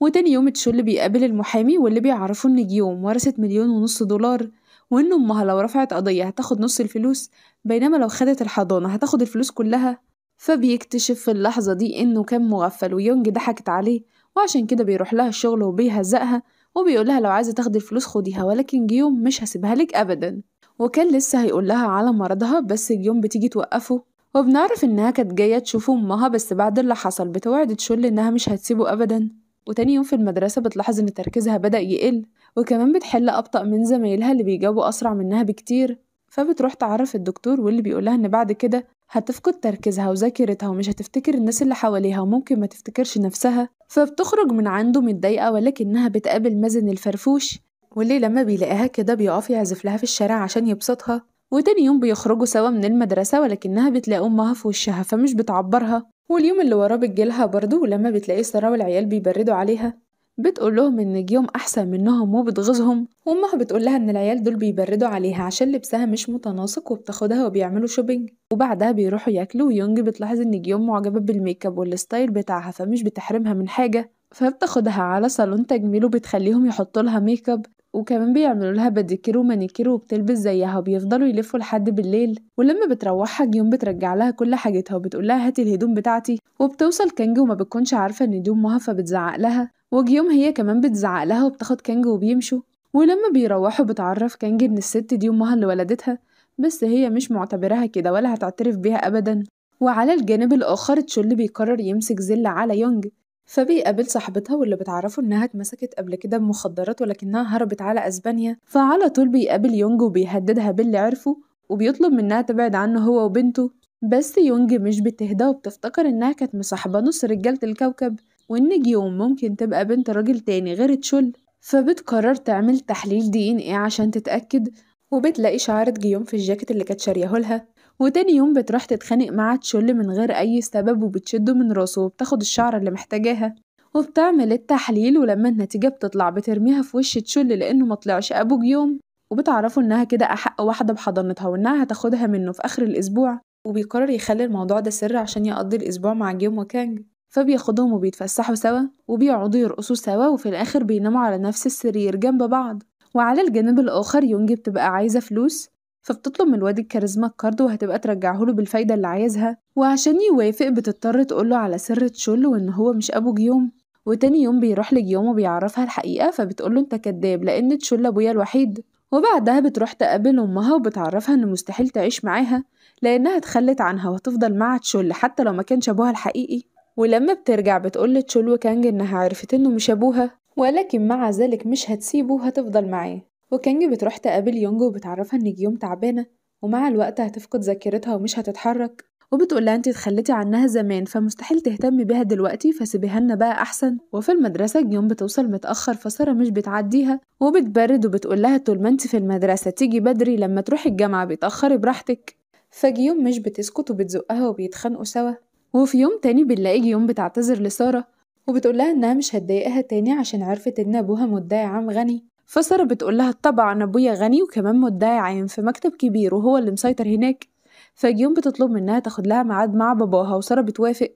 A: وتاني يوم تشول بيقابل المحامي واللي بيعرفه ان جيوم ورثت مليون ونص دولار وان امها لو رفعت قضية هتاخد نص الفلوس بينما لو خدت الحضانة هتاخد الفلوس كلها فبيكتشف في اللحظة دي انه كان مغفل ويونج ضحكت عليه وعشان كده بيروح لها الشغل وبيهزقها وبيقول لها لو عايزة تاخدي الفلوس خديها ولكن جيوم مش هسيبها لك أبدا وكان لسه هيقول لها على مرضها بس جيوم بتيجي توقفه وبنعرف إنها كانت جاية تشوف أمها بس بعد اللي حصل بتوعد تشل إنها مش هتسيبه أبدا وتاني يوم في المدرسة بتلاحظ إن تركيزها بدأ يقل وكمان بتحل أبطأ من زمايلها اللي بيجاوبوا أسرع منها بكتير فبتروح تعرف الدكتور واللي بيقولها إن بعد كده هتفقد تركيزها وذاكرتها ومش هتفتكر الناس اللي حواليها وممكن ما تفتكرش نفسها فبتخرج من عنده متضايقة ولكنها بتقابل مازن الفرفوش واللي لما بيلاقيها كده بيقف يعزف لها في الشارع عشان يبسطها وتاني يوم بيخرجوا سوا من المدرسة ولكنها بتلاقي أمها في وشها فمش بتعبرها واليوم اللي وراه بتجيلها برضه ولما بتلاقي سارة والعيال بيبردوا عليها بتقول لهم ان جيهم احسن منهم وبتغيظهم وامها بتقول لها ان العيال دول بيبردوا عليها عشان لبسها مش متناسق وبتاخدها وبيعملوا شوبينج وبعدها بيروحوا ياكلوا ويونج بتلاحظ ان جيوم معجبه بالميك اب والستايل بتاعها فمش بتحرمها من حاجه فبتاخدها على صالون تجميل وبتخليهم يحطوا لها ميك اب وكمان بيعملوا لها بديكير ومانيكير وبتلبس زيها وبيفضلوا يلفوا لحد بالليل ولما بتروحها جيوم بترجع لها كل حاجتها وبتقول لها هاتي الهدوم بتاعتي وبتوصل كانج وما بتكونش عارفه ان دي امها فبتزعق لها وجيوم هي كمان بتزعق لها وبتاخد كانج وبيمشوا ولما بيروحوا بتعرف كانج ان الست دي امها اللي ولدتها بس هي مش معتبراها كده ولا هتعترف بيها ابدا وعلى الجانب الاخر تشول بيقرر يمسك زل على يونج فبيقابل صاحبتها واللي بتعرفه إنها اتمسكت قبل كده بمخدرات ولكنها هربت على أسبانيا فعلى طول بيقابل يونج وبيهددها باللي عرفه وبيطلب منها تبعد عنه هو وبنته بس يونج مش بتهدى وبتفتكر إنها كانت مصاحبة نص رجالة الكوكب وإن جيوم ممكن تبقى بنت راجل تاني غير تشل فبتقرر تعمل تحليل دي ان ايه عشان تتأكد وبتلاقي شعرة جيوم في الجاكيت اللي كانت شاريهولها وتاني يوم بتروح تتخانق مع تشل من غير أي سبب وبتشده من راسه وبتاخد الشعرة اللي محتاجاها وبتعمل التحليل ولما النتيجة بتطلع بترميها في وش تشل لأنه مطلعش ابو يوم وبتعرفه إنها كده أحق واحدة بحضانتها وإنها هتاخدها منه في آخر الأسبوع وبيقرر يخلي الموضوع ده سر عشان يقضي الأسبوع مع جيم وكانج فبياخدهم وبيتفسحوا سوا وبيقعدوا يرقصوا سوا وفي الآخر بيناموا على نفس السرير جنب بعض وعلى الجانب الآخر يونج بتبقى عايزة فلوس فبتطلب من الواد الكاريزما الكارد وهتبقى ترجعه له بالفايدة اللي عايزها وعشان يوافق بتضطر تقوله على سر تشل وإن هو مش أبو جيوم وتاني يوم بيروح لجيوم وبيعرفها الحقيقة فبتقوله انت كداب لأن تشل أبويا الوحيد وبعدها بتروح تقابل أمها وبتعرفها إن مستحيل تعيش معاها لأنها اتخلت عنها وهتفضل مع تشل حتى لو ما كانش أبوها الحقيقي ولما بترجع بتقول لتشول وكانج إنها عرفت إنه مش أبوها ولكن مع ذلك مش هتسيبه هتفضل معاه وكانج بتروح تقابل يونج وبتعرفها إن جيوم تعبانة ومع الوقت هتفقد ذاكرتها ومش هتتحرك وبتقولها انت اتخليتي عنها زمان فمستحيل تهتمي بيها دلوقتي فسيبيها لنا بقى احسن وفي المدرسه جيوم بتوصل متاخر فساره مش بتعديها وبتبرد وبتقول لها طول ما انت في المدرسه تيجي بدري لما تروحي الجامعه بتاخري براحتك فجيوم مش بتسكت وبتزقها وبيتخانقوا سوا وفي يوم تاني بنلاقي جيوم بتعتذر لساره وبتقول لها انها مش هتضايقها تاني عشان عرفت ان ابوها مدعي عام غني فسارة بتقول لها طبعا أبويا غني وكمان مدعي عين في مكتب كبير وهو اللي مسيطر هناك فجيوم بتطلب منها تاخد لها ميعاد مع باباها وسارة بتوافق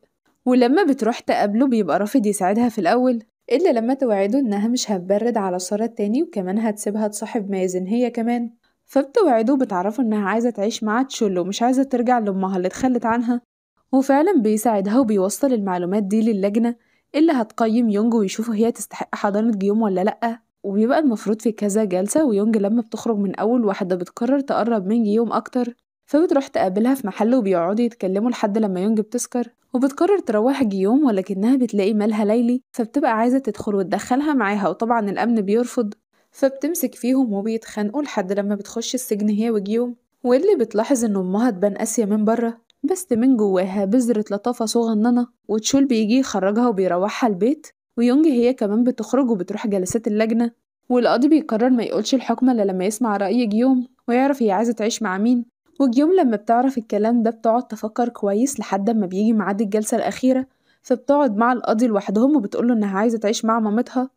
A: ولما بتروح تقابله بيبقى رافض يساعدها في الأول إلا لما توعده إنها مش هتبرد على سارة التاني وكمان هتسيبها تصاحب مازن هي كمان فبتوعده بتعرفه إنها عايزة تعيش مع تشله ومش عايزة ترجع لأمها اللي اتخلت عنها وفعلا بيساعدها وبيوصل المعلومات دي للجنة اللي هتقيم يونج ويشوفه هي تستحق حضانة جيوم ولا لأ وبيبقى المفروض في كذا جلسة ويونج لما بتخرج من أول واحدة بتقرر تقرب من جيوم أكتر فبتروح تقابلها في محل وبيقعدوا يتكلموا لحد لما يونج بتسكر وبتقرر تروح جيوم ولكنها بتلاقي مالها ليلي فبتبقى عايزة تدخل وتدخلها معاها وطبعا الأمن بيرفض فبتمسك فيهم وبيتخانقوا لحد لما بتخش السجن هي وجيوم واللي بتلاحظ إن أمها تبان قاسية من بره بس من جواها بذرة لطافة صغننة وتشول بيجي يخرجها وبيروحها البيت ويونج هي كمان بتخرج وبتروح جلسات اللجنة والقاضي بيقرر ما يقولش الحكم إلا لما يسمع رأي جيوم ويعرف هي عايزة تعيش مع مين وجيوم لما بتعرف الكلام ده بتقعد تفكر كويس لحد ما بيجي ميعاد الجلسة الأخيرة فبتقعد مع القاضي لوحدهم وبتقوله إنها عايزة تعيش مع مامتها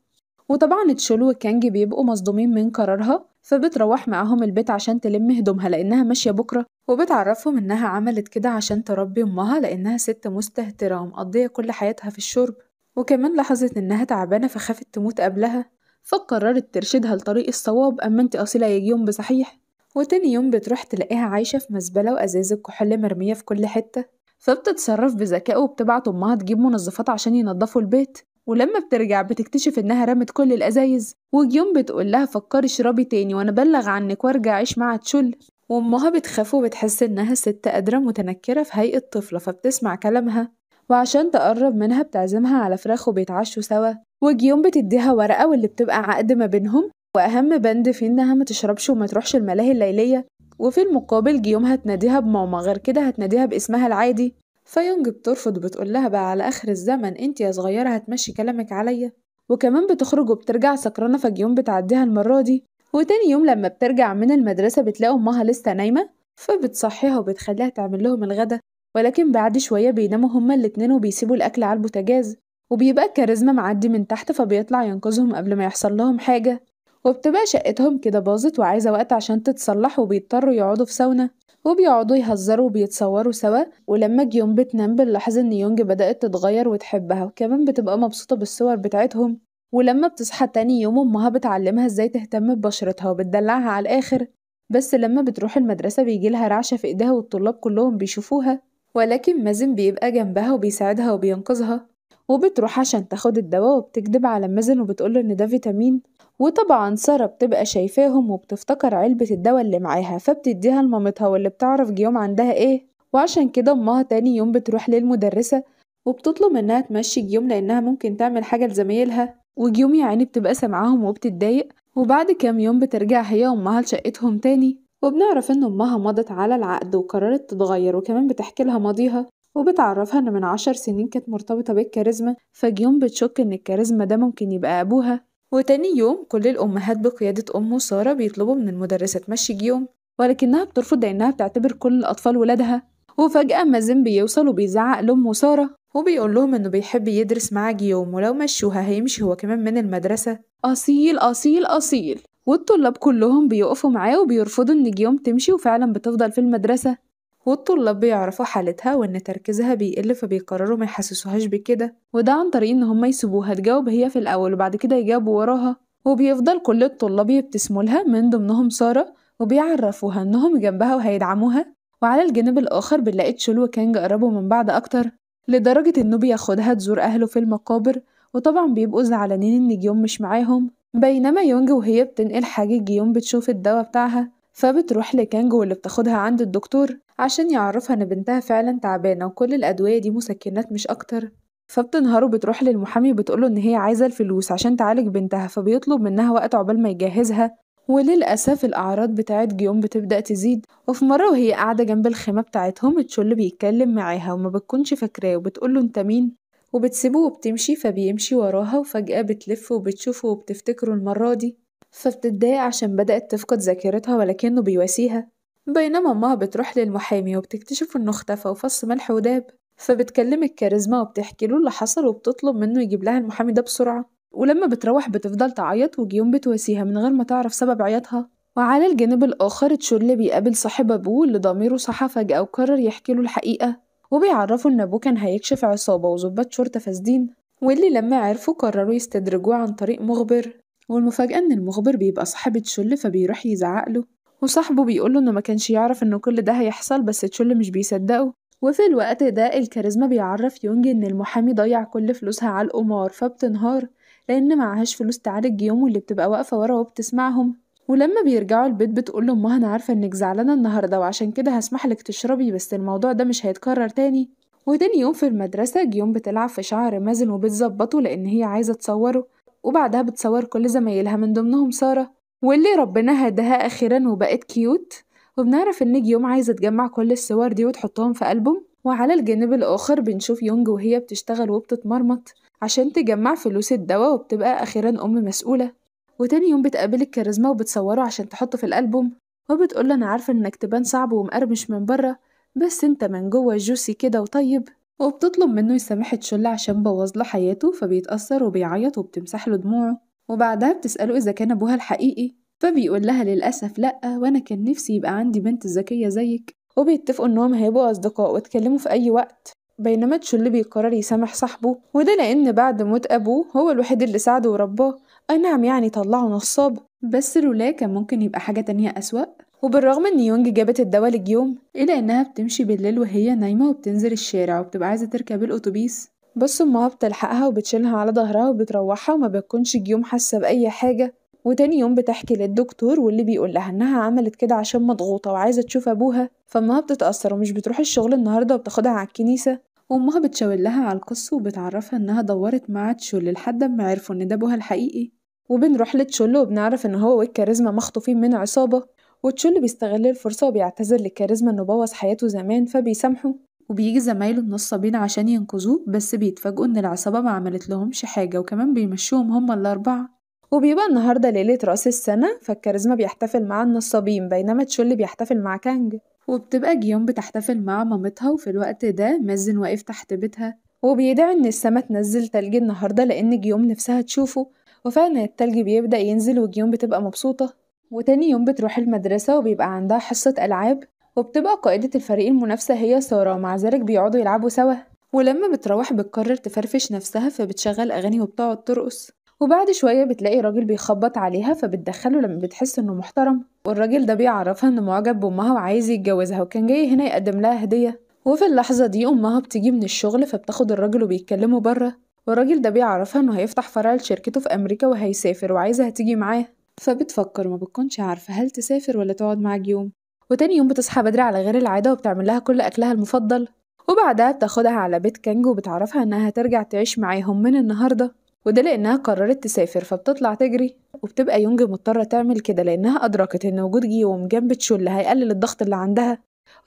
A: وطبعا تشولو وكانج بيبقوا مصدومين من قرارها فبتروح معاهم البيت عشان تلم هدومها لأنها ماشية بكرة وبتعرفهم إنها عملت كده عشان تربي أمها لأنها ست مستهترة ومقضية كل حياتها في الشرب وكمان لاحظت إنها تعبانة فخافت تموت قبلها فقررت ترشدها لطريق الصواب أما أنت أصيلة يجي يوم بصحيح وتاني يوم بتروح تلاقيها عايشة في مزبلة وأزاز الكحول مرمية في كل حتة فبتتصرف بذكاء وبتبعت أمها تجيب منظفات عشان ينضفوا البيت ولما بترجع بتكتشف إنها رمت كل الأزايز وجيوم بتقول لها فكري اشربي تاني وأنا بلغ عنك وارجع عيش مع تشل وأمها بتخاف وبتحس إنها ست قادرة متنكرة في هيئة طفلة فبتسمع كلامها وعشان تقرب منها بتعزمها على فراخ وبيتعشوا سوا وجيوم بتديها ورقة واللي بتبقى عقد ما بينهم وأهم بند فيه إنها ما تشربش وما تروحش الملاهي الليلية وفي المقابل جيوم هتناديها بماما غير كده هتناديها باسمها العادي فيونج بترفض بتقول لها بقى على آخر الزمن أنت يا صغيرة هتمشي كلامك عليا وكمان بتخرج وبترجع سكرانة فجيوم بتعديها المرة دي وتاني يوم لما بترجع من المدرسة بتلاقي أمها لسه نايمة فبتصحيها وبتخليها تعمل لهم الغدا ولكن بعد شوية بيناموا هما الاتنين وبيسيبوا الأكل على البوتاجاز وبيبقى الكاريزما معدي من تحت فبيطلع ينقذهم قبل ما يحصل لهم حاجة وبتبقى شقتهم كده باظت وعايزة وقت عشان تتصلح وبيضطروا يقعدوا في ساونا وبيقعدوا يهزروا وبيتصوروا سوا ولما جيون بتنام بنلاحظ ان يونج بدأت تتغير وتحبها وكمان بتبقى مبسوطة بالصور بتاعتهم ولما بتصحى تاني يوم امها بتعلمها ازاي تهتم ببشرتها وبتدلعها على الاخر بس لما بتروح المدرسة بيجيلها رعشة في ايديها والطلاب كلهم بيشوفوها ولكن مازن بيبقى جنبها وبيساعدها وبينقذها وبتروح عشان تاخد الدواء وبتكدب على مازن وبتقوله إن ده فيتامين وطبعا سارة بتبقى شايفاهم وبتفتكر علبة الدواء اللي معاها فبتديها لمامتها واللي بتعرف جيوم عندها إيه وعشان كده أمها تاني يوم بتروح للمدرسة وبتطلب إنها تمشي جيوم لأنها ممكن تعمل حاجة لزمايلها وجيوم يا عيني بتبقى سامعاهم وبتتضايق وبعد كام يوم بترجع هي وأمها لشقتهم تاني وبنعرف إن أمها مضت على العقد وقررت تتغير وكمان بتحكي لها ماضيها وبتعرفها إن من عشر سنين كانت مرتبطة بالكاريزما فجيوم بتشك إن الكاريزما ده ممكن يبقى أبوها وتاني يوم كل الأمهات بقيادة أمه سارة بيطلبوا من المدرسة تمشي جيوم ولكنها بترفض لأنها بتعتبر كل الأطفال ولادها وفجأة مازن بيوصل وبيزعق لأمه سارة وبيقول لهم إنه بيحب يدرس معاه جيوم ولو مشوها هيمشي هو كمان من المدرسة أصيل أصيل أصيل والطلاب كلهم بيقفوا معاه وبيرفضوا إن جيوم تمشي وفعلا بتفضل في المدرسة والطلاب بيعرفوا حالتها وإن تركيزها بيقل فبيقرروا ما يحسسوهاش بكده وده عن طريق إن هما يسيبوها تجاوب هي في الأول وبعد كده يجاوبوا وراها وبيفضل كل الطلاب يبتسموا لها من ضمنهم سارة وبيعرفوها إنهم جنبها وهيدعموها وعلى الجانب الآخر بنلاقي تشول وكانج قربوا من بعض أكتر لدرجة إنه بياخدها تزور أهله في المقابر وطبعا بيبقوا زعلانين إن جيوم مش معاهم بينما يونج وهي بتنقل حاجة جيون بتشوف الدواء بتاعها فبتروح لكانج واللي بتاخدها عند الدكتور عشان يعرفها إن بنتها فعلا تعبانة وكل الأدوية دي مسكنات مش أكتر فبتنهار وبتروح للمحامي بتقوله إن هي عايزة الفلوس عشان تعالج بنتها فبيطلب منها وقت عقبال ما يجهزها وللأسف الأعراض بتاعت جيون بتبدأ تزيد وفي مرة وهي قاعدة جنب الخيمة بتاعتهم تشول بيتكلم معاها وما بتكونش فاكراه وبتقوله انت مين وبتسيبوه وبتمشي فبيمشي وراها وفجأة بتلف وبتشوفه وبتفتكره المرة دي فبتتضايق عشان بدأت تفقد ذاكرتها ولكنه بيواسيها بينما أمها بتروح للمحامي وبتكتشف إنه اختفى وفص ملح وداب فبتكلم الكاريزما وبتحكي له اللي حصل وبتطلب منه يجيب لها المحامي ده بسرعة ولما بتروح بتفضل تعيط وجيوم بتواسيها من غير ما تعرف سبب عيطها وعلى الجانب الآخر تشورلي بيقابل صاحب أبوه اللي ضميره صحى فجأة وقرر يحكي له الحقيقة وبيعرفوا إن أبوه كان هيكشف عصابة وظباط شرطة فاسدين واللي لما عرفوا قرروا يستدرجوه عن طريق مخبر والمفاجأة إن المخبر بيبقى صاحب تشل فبيروح يزعقله وصاحبه بيقوله إنه ما كانش يعرف إن كل ده هيحصل بس تشل مش بيصدقه وفي الوقت ده الكاريزما بيعرف يونج إن المحامي ضيع كل فلوسها على القمار فبتنهار لأن معهاش فلوس تعالج يوم واللي بتبقى واقفة ورا وبتسمعهم ولما بيرجعوا البيت بتقول لأمها أنا عارفة إنك زعلانة النهاردة وعشان كده هسمح لك تشربي بس الموضوع ده مش هيتكرر تاني وتاني يوم في المدرسة جيوم بتلعب في شعر مازن وبتظبطه لأن هي عايزة تصوره وبعدها بتصور كل زمايلها من ضمنهم سارة واللي ربنا هداها أخيرا وبقت كيوت وبنعرف إن جيوم عايزة تجمع كل الصور دي وتحطهم في ألبوم وعلى الجانب الآخر بنشوف يونج وهي بتشتغل وبتتمرمط عشان تجمع فلوس الدواء وبتبقى أخيرا أم مسؤولة وتاني يوم بتقابل الكاريزما وبتصوره عشان تحطه في الألبوم وبتقول أنا عارفة إنك تبان صعب ومقرمش من بره بس أنت من جوه جوسي كده وطيب وبتطلب منه يسامح تشل عشان بوظ له حياته فبيتأثر وبيعيط وبتمسح له دموعه وبعدها بتسأله إذا كان أبوها الحقيقي فبيقول لها للأسف لأ وأنا كان نفسي يبقى عندي بنت ذكية زيك وبيتفقوا إنهم هيبقوا أصدقاء واتكلموا في أي وقت بينما تشل بيقرر يسامح صاحبه وده لأن بعد موت أبوه هو الوحيد اللي ساعده ورباه أي نعم يعني طلعوا نصاب بس لولا كان ممكن يبقى حاجة تانية أسوأ وبالرغم ان يونج جابت الدواء لجيوم الا انها بتمشي بالليل وهي نايمه وبتنزل الشارع وبتبقى عايزه تركب الاتوبيس بس امها بتلحقها وبتشيلها على ظهرها وبتروحها وما بتكونش جيوم حاسه باي حاجه وتاني يوم بتحكي للدكتور واللي بيقول لها انها عملت كده عشان مضغوطه وعايزه تشوف ابوها فامها بتتاثر ومش بتروح الشغل النهارده وبتاخدها على الكنيسه وامها بتشاور لها على القصه وبتعرفها انها دورت مع تشول لحد ما عرفوا ان ده ابوها الحقيقي وبنروح لتشولو وبنعرف ان هو والكاريزما مخطوفين من عصابة وتشولو بيستغل الفرصة وبيعتذر لكاريزما انه بوظ حياته زمان فبيسامحه وبيجي زمايله النصابين عشان ينقذوه بس بيتفاجئوا ان العصابة ما عملت لهمش حاجة وكمان بيمشوهم هما الأربعة وبيبقى النهاردة ليلة رأس السنة فالكاريزما بيحتفل مع النصابين بينما تشولو بيحتفل مع كانج وبتبقى جيون بتحتفل مع مامتها وفي الوقت ده مازن واقف تحت بيتها وبيدعي ان السما تنزل تلج النهاردة لأن جيوم نفسها تشوفه وفعلا التلج بيبدأ ينزل وجيون بتبقى مبسوطة وتاني يوم بتروح المدرسة وبيبقى عندها حصة ألعاب وبتبقى قائدة الفريق المنافسة هي سارة ومع ذلك بيقعدوا يلعبوا سوا ولما بتروح بتقرر تفرفش نفسها فبتشغل أغاني وبتقعد ترقص وبعد شوية بتلاقي راجل بيخبط عليها فبتدخله لما بتحس إنه محترم والراجل ده بيعرفها إنه معجب بأمها وعايز يتجوزها وكان جاي هنا يقدم لها هدية وفي اللحظة دي أمها بتيجي من الشغل فبتاخد الراجل وبيتكلموا بره والراجل ده بيعرفها انه هيفتح فرع لشركته في امريكا وهيسافر وعايزها تيجي معاه فبتفكر ما بتكونش عارفة هل تسافر ولا تقعد مع جيوم وتاني يوم بتصحى بدري على غير العادة وبتعمل لها كل أكلها المفضل وبعدها بتاخدها على بيت كانج وبتعرفها إنها هترجع تعيش معاهم من النهاردة وده لأنها قررت تسافر فبتطلع تجري وبتبقى يونج مضطرة تعمل كده لأنها أدركت إن وجود جيوم جنب تشول هيقلل الضغط اللي عندها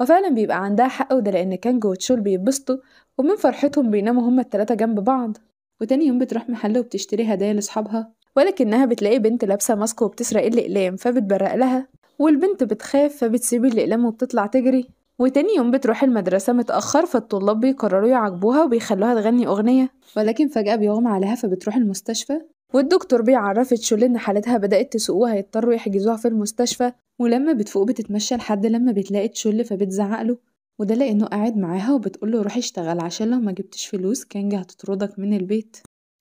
A: وفعلا بيبقى عندها حق وده لأن كانج وتشول بيتبسطوا ومن فرحتهم بيناموا هما التلاتة جنب بعض وتاني يوم بتروح محل وبتشتري هدايا لأصحابها ولكنها بتلاقي بنت لابسة ماسك وبتسرق الأقلام فبتبرق لها والبنت بتخاف فبتسيب الأقلام وبتطلع تجري وتاني يوم بتروح المدرسة متأخر فالطلاب بيقرروا يعاقبوها وبيخلوها تغني أغنية ولكن فجأة بيغمى عليها فبتروح المستشفى والدكتور بيعرف تشول إن حالتها بدأت تسوء وهيضطروا يحجزوها في المستشفى ولما بتفوق بتتمشى لحد لما بتلاقي تشول فبتزعقله وده لأنه قاعد معاها وبتقوله روح اشتغل عشان لو ما جبتش فلوس كانجي هتطردك من البيت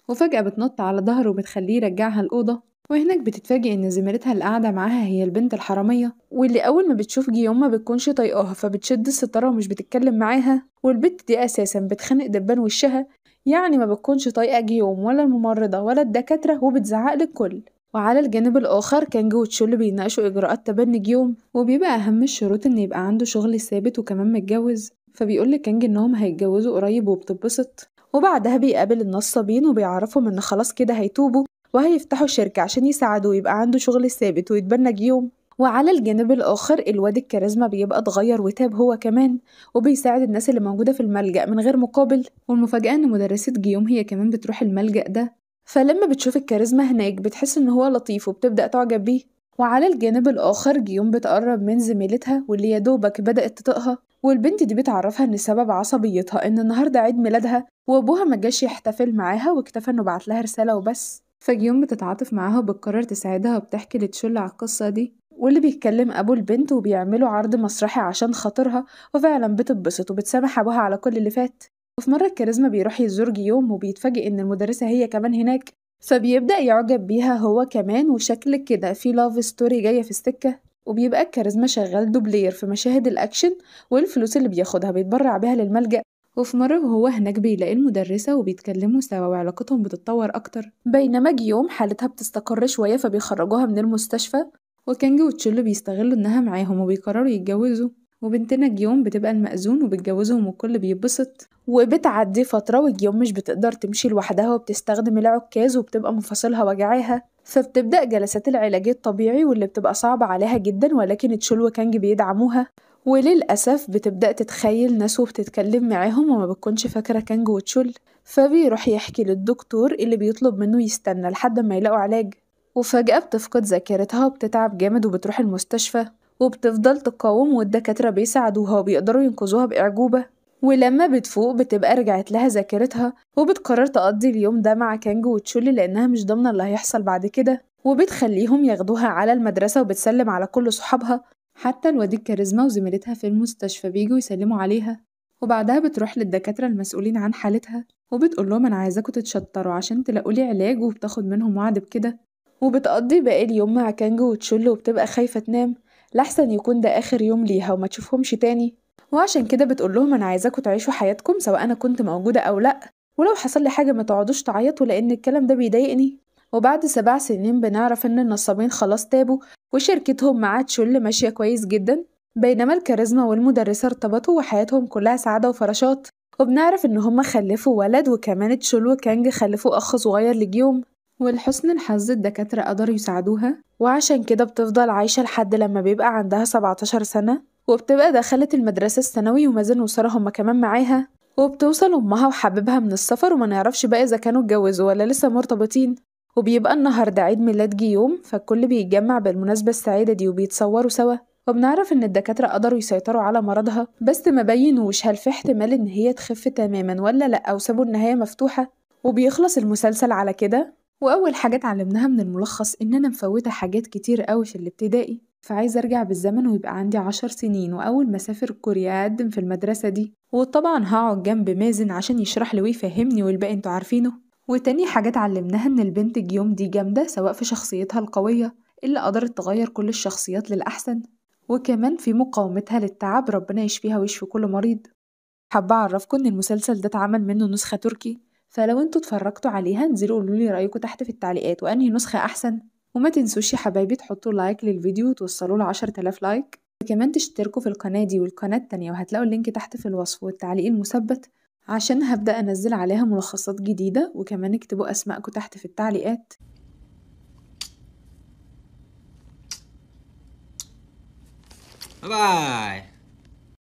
A: وفجأة بتنط على ظهره وبتخليه يرجعها الأوضة وهناك بتتفاجئ إن زميلتها اللي قاعدة معاها هي البنت الحرامية واللي أول ما بتشوف جيوم ما بتكونش طايقاها فبتشد الستارة ومش بتتكلم معاها والبت دي أساسا بتخانق دبان وشها يعني ما بتكونش طايقة جيوم ولا الممرضة ولا الدكاترة وبتزعق للكل وعلى الجانب الآخر كانج وتشول بيناقشوا إجراءات تبني جيوم وبيبقى أهم الشروط إن يبقى عنده شغل ثابت وكمان متجوز فبيقول لكانج إنهم هيتجوزوا قريب وبتتبسط وبعدها بيقابل النصابين وبيعرفهم إن خلاص كده هيتوبوا وهيفتحوا شركة عشان يساعدوا ويبقى عنده شغل ثابت ويتبنى جيوم وعلى الجانب الآخر الواد الكاريزما بيبقى اتغير وتاب هو كمان وبيساعد الناس اللي موجودة في الملجأ من غير مقابل والمفاجأة إن مدرسة جيوم هي كمان بتروح الملجأ ده فلما بتشوف الكاريزما هناك بتحس إن هو لطيف وبتبدأ تعجب بيه وعلى الجانب الآخر جيوم بتقرب من زميلتها واللي يا دوبك بدأت تطقها والبنت دي بتعرفها إن سبب عصبيتها إن النهاردة عيد ميلادها وأبوها مجاش يحتفل معاها واكتفى إنه بعت لها رسالة وبس فجيوم بتتعاطف معاها وبتقرر تساعدها وبتحكي لتشل على القصة دي واللي بيتكلم أبو البنت وبيعملوا عرض مسرحي عشان خاطرها وفعلا بتتبسط وبتسامح أبوها على كل اللي فات وفي مرة الكاريزما بيروح يزور جيوم وبيتفاجئ إن المدرسة هي كمان هناك فبيبدأ يعجب بيها هو كمان وشكل كده في لاف ستوري جاية في السكة وبيبقى الكاريزما شغال دوبلير في مشاهد الأكشن والفلوس اللي بياخدها بيتبرع بيها للملجأ وفي مرة وهو هناك بيلاقي المدرسة وبيتكلموا سوا وعلاقتهم بتتطور أكتر بينما جيوم حالتها بتستقر شوية فبيخرجوها من المستشفى وكانجي وتشيلو بيستغلوا إنها معاهم وبيقرروا يتجوزوا وبنتنا جيوم بتبقى المأذون وبتجوزهم والكل بيتبسط وبتعدي فترة وجيوم مش بتقدر تمشي لوحدها وبتستخدم العكاز وبتبقى مفاصلها وجعاها فبتبدأ جلسات العلاج الطبيعي واللي بتبقى صعبة عليها جدا ولكن تشول وكانج بيدعموها وللأسف بتبدأ تتخيل ناس وبتتكلم معاهم وما بتكونش فاكرة كانج وتشول فبيروح يحكي للدكتور اللي بيطلب منه يستنى لحد ما يلاقوا علاج وفجأة بتفقد ذاكرتها وبتتعب جامد وبتروح المستشفى وبتفضل تقاوم والدكاترة بيساعدوها وبيقدروا ينقذوها بأعجوبة ولما بتفوق بتبقى رجعت لها ذاكرتها وبتقرر تقضي اليوم ده مع كانج وتشولي لأنها مش ضامنة اللي هيحصل بعد كده وبتخليهم ياخدوها على المدرسة وبتسلم على كل صحابها حتى الواد الكاريزما وزميلتها في المستشفى بيجوا يسلموا عليها وبعدها بتروح للدكاترة المسؤولين عن حالتها وبتقول لهم أنا عايزاكوا تتشطروا عشان تلاقوا لي علاج وبتاخد منهم وعد بكده وبتقضي باقي اليوم مع كانجو وتشولي وبتبقى خايفة تنام لحسن يكون ده آخر يوم ليها وما تشوفهمش تاني وعشان كده بتقول لهم أنا عايزاكوا تعيشوا حياتكم سواء أنا كنت موجودة أو لأ ولو حصل لي حاجة ما تقعدوش تعيطوا لأن الكلام ده بيضايقني وبعد سبع سنين بنعرف إن النصابين خلاص تابوا وشركتهم مع تشول ماشية كويس جدا بينما الكاريزما والمدرسة ارتبطوا وحياتهم كلها سعادة وفراشات وبنعرف إن هما خلفوا ولد وكمان تشول وكانج خلفوا أخ صغير لجيوم ولحسن الحظ الدكاترة قدروا يساعدوها وعشان كده بتفضل عايشة لحد لما بيبقى عندها 17 سنة وبتبقى دخلت المدرسة الثانوي ومازن وسارة هما كمان معاها وبتوصل أمها وحبيبها من السفر وما نعرفش بقى إذا كانوا اتجوزوا ولا لسه مرتبطين وبيبقى النهاردة عيد ميلاد جيوم فالكل بيتجمع بالمناسبة السعيدة دي وبيتصوروا سوا وبنعرف إن الدكاترة قدروا يسيطروا على مرضها بس ما بينوش هل في احتمال إن هي تخف تماما ولا لأ وسابوا النهاية مفتوحة وبيخلص المسلسل على كده واول حاجه اتعلمناها من الملخص ان انا مفوته حاجات كتير قوي في الابتدائي فعايزه ارجع بالزمن ويبقى عندي عشر سنين واول ما اسافر كوريا اقدم في المدرسه دي وطبعا هقعد جنب مازن عشان يشرح لي ويفهمني والباقي انتوا عارفينه وتاني حاجه اتعلمناها ان البنت جيوم دي جامده سواء في شخصيتها القويه اللي قدرت تغير كل الشخصيات للاحسن وكمان في مقاومتها للتعب ربنا يشفيها ويشفي كل مريض حابة أعرفكم إن المسلسل ده اتعمل منه نسخة تركي فلو انتوا اتفرجتوا عليها انزلوا قولوا لي رايكم تحت في التعليقات وانهي نسخه احسن وما تنسوش يا حبايبي تحطوا لايك للفيديو وتوصلوا له 10000 لايك وكمان تشتركوا في القناه دي والقناه التانية وهتلاقوا اللينك تحت في الوصف والتعليق المثبت عشان هبدا انزل عليها ملخصات جديده وكمان اكتبوا اسماءكم تحت في التعليقات باي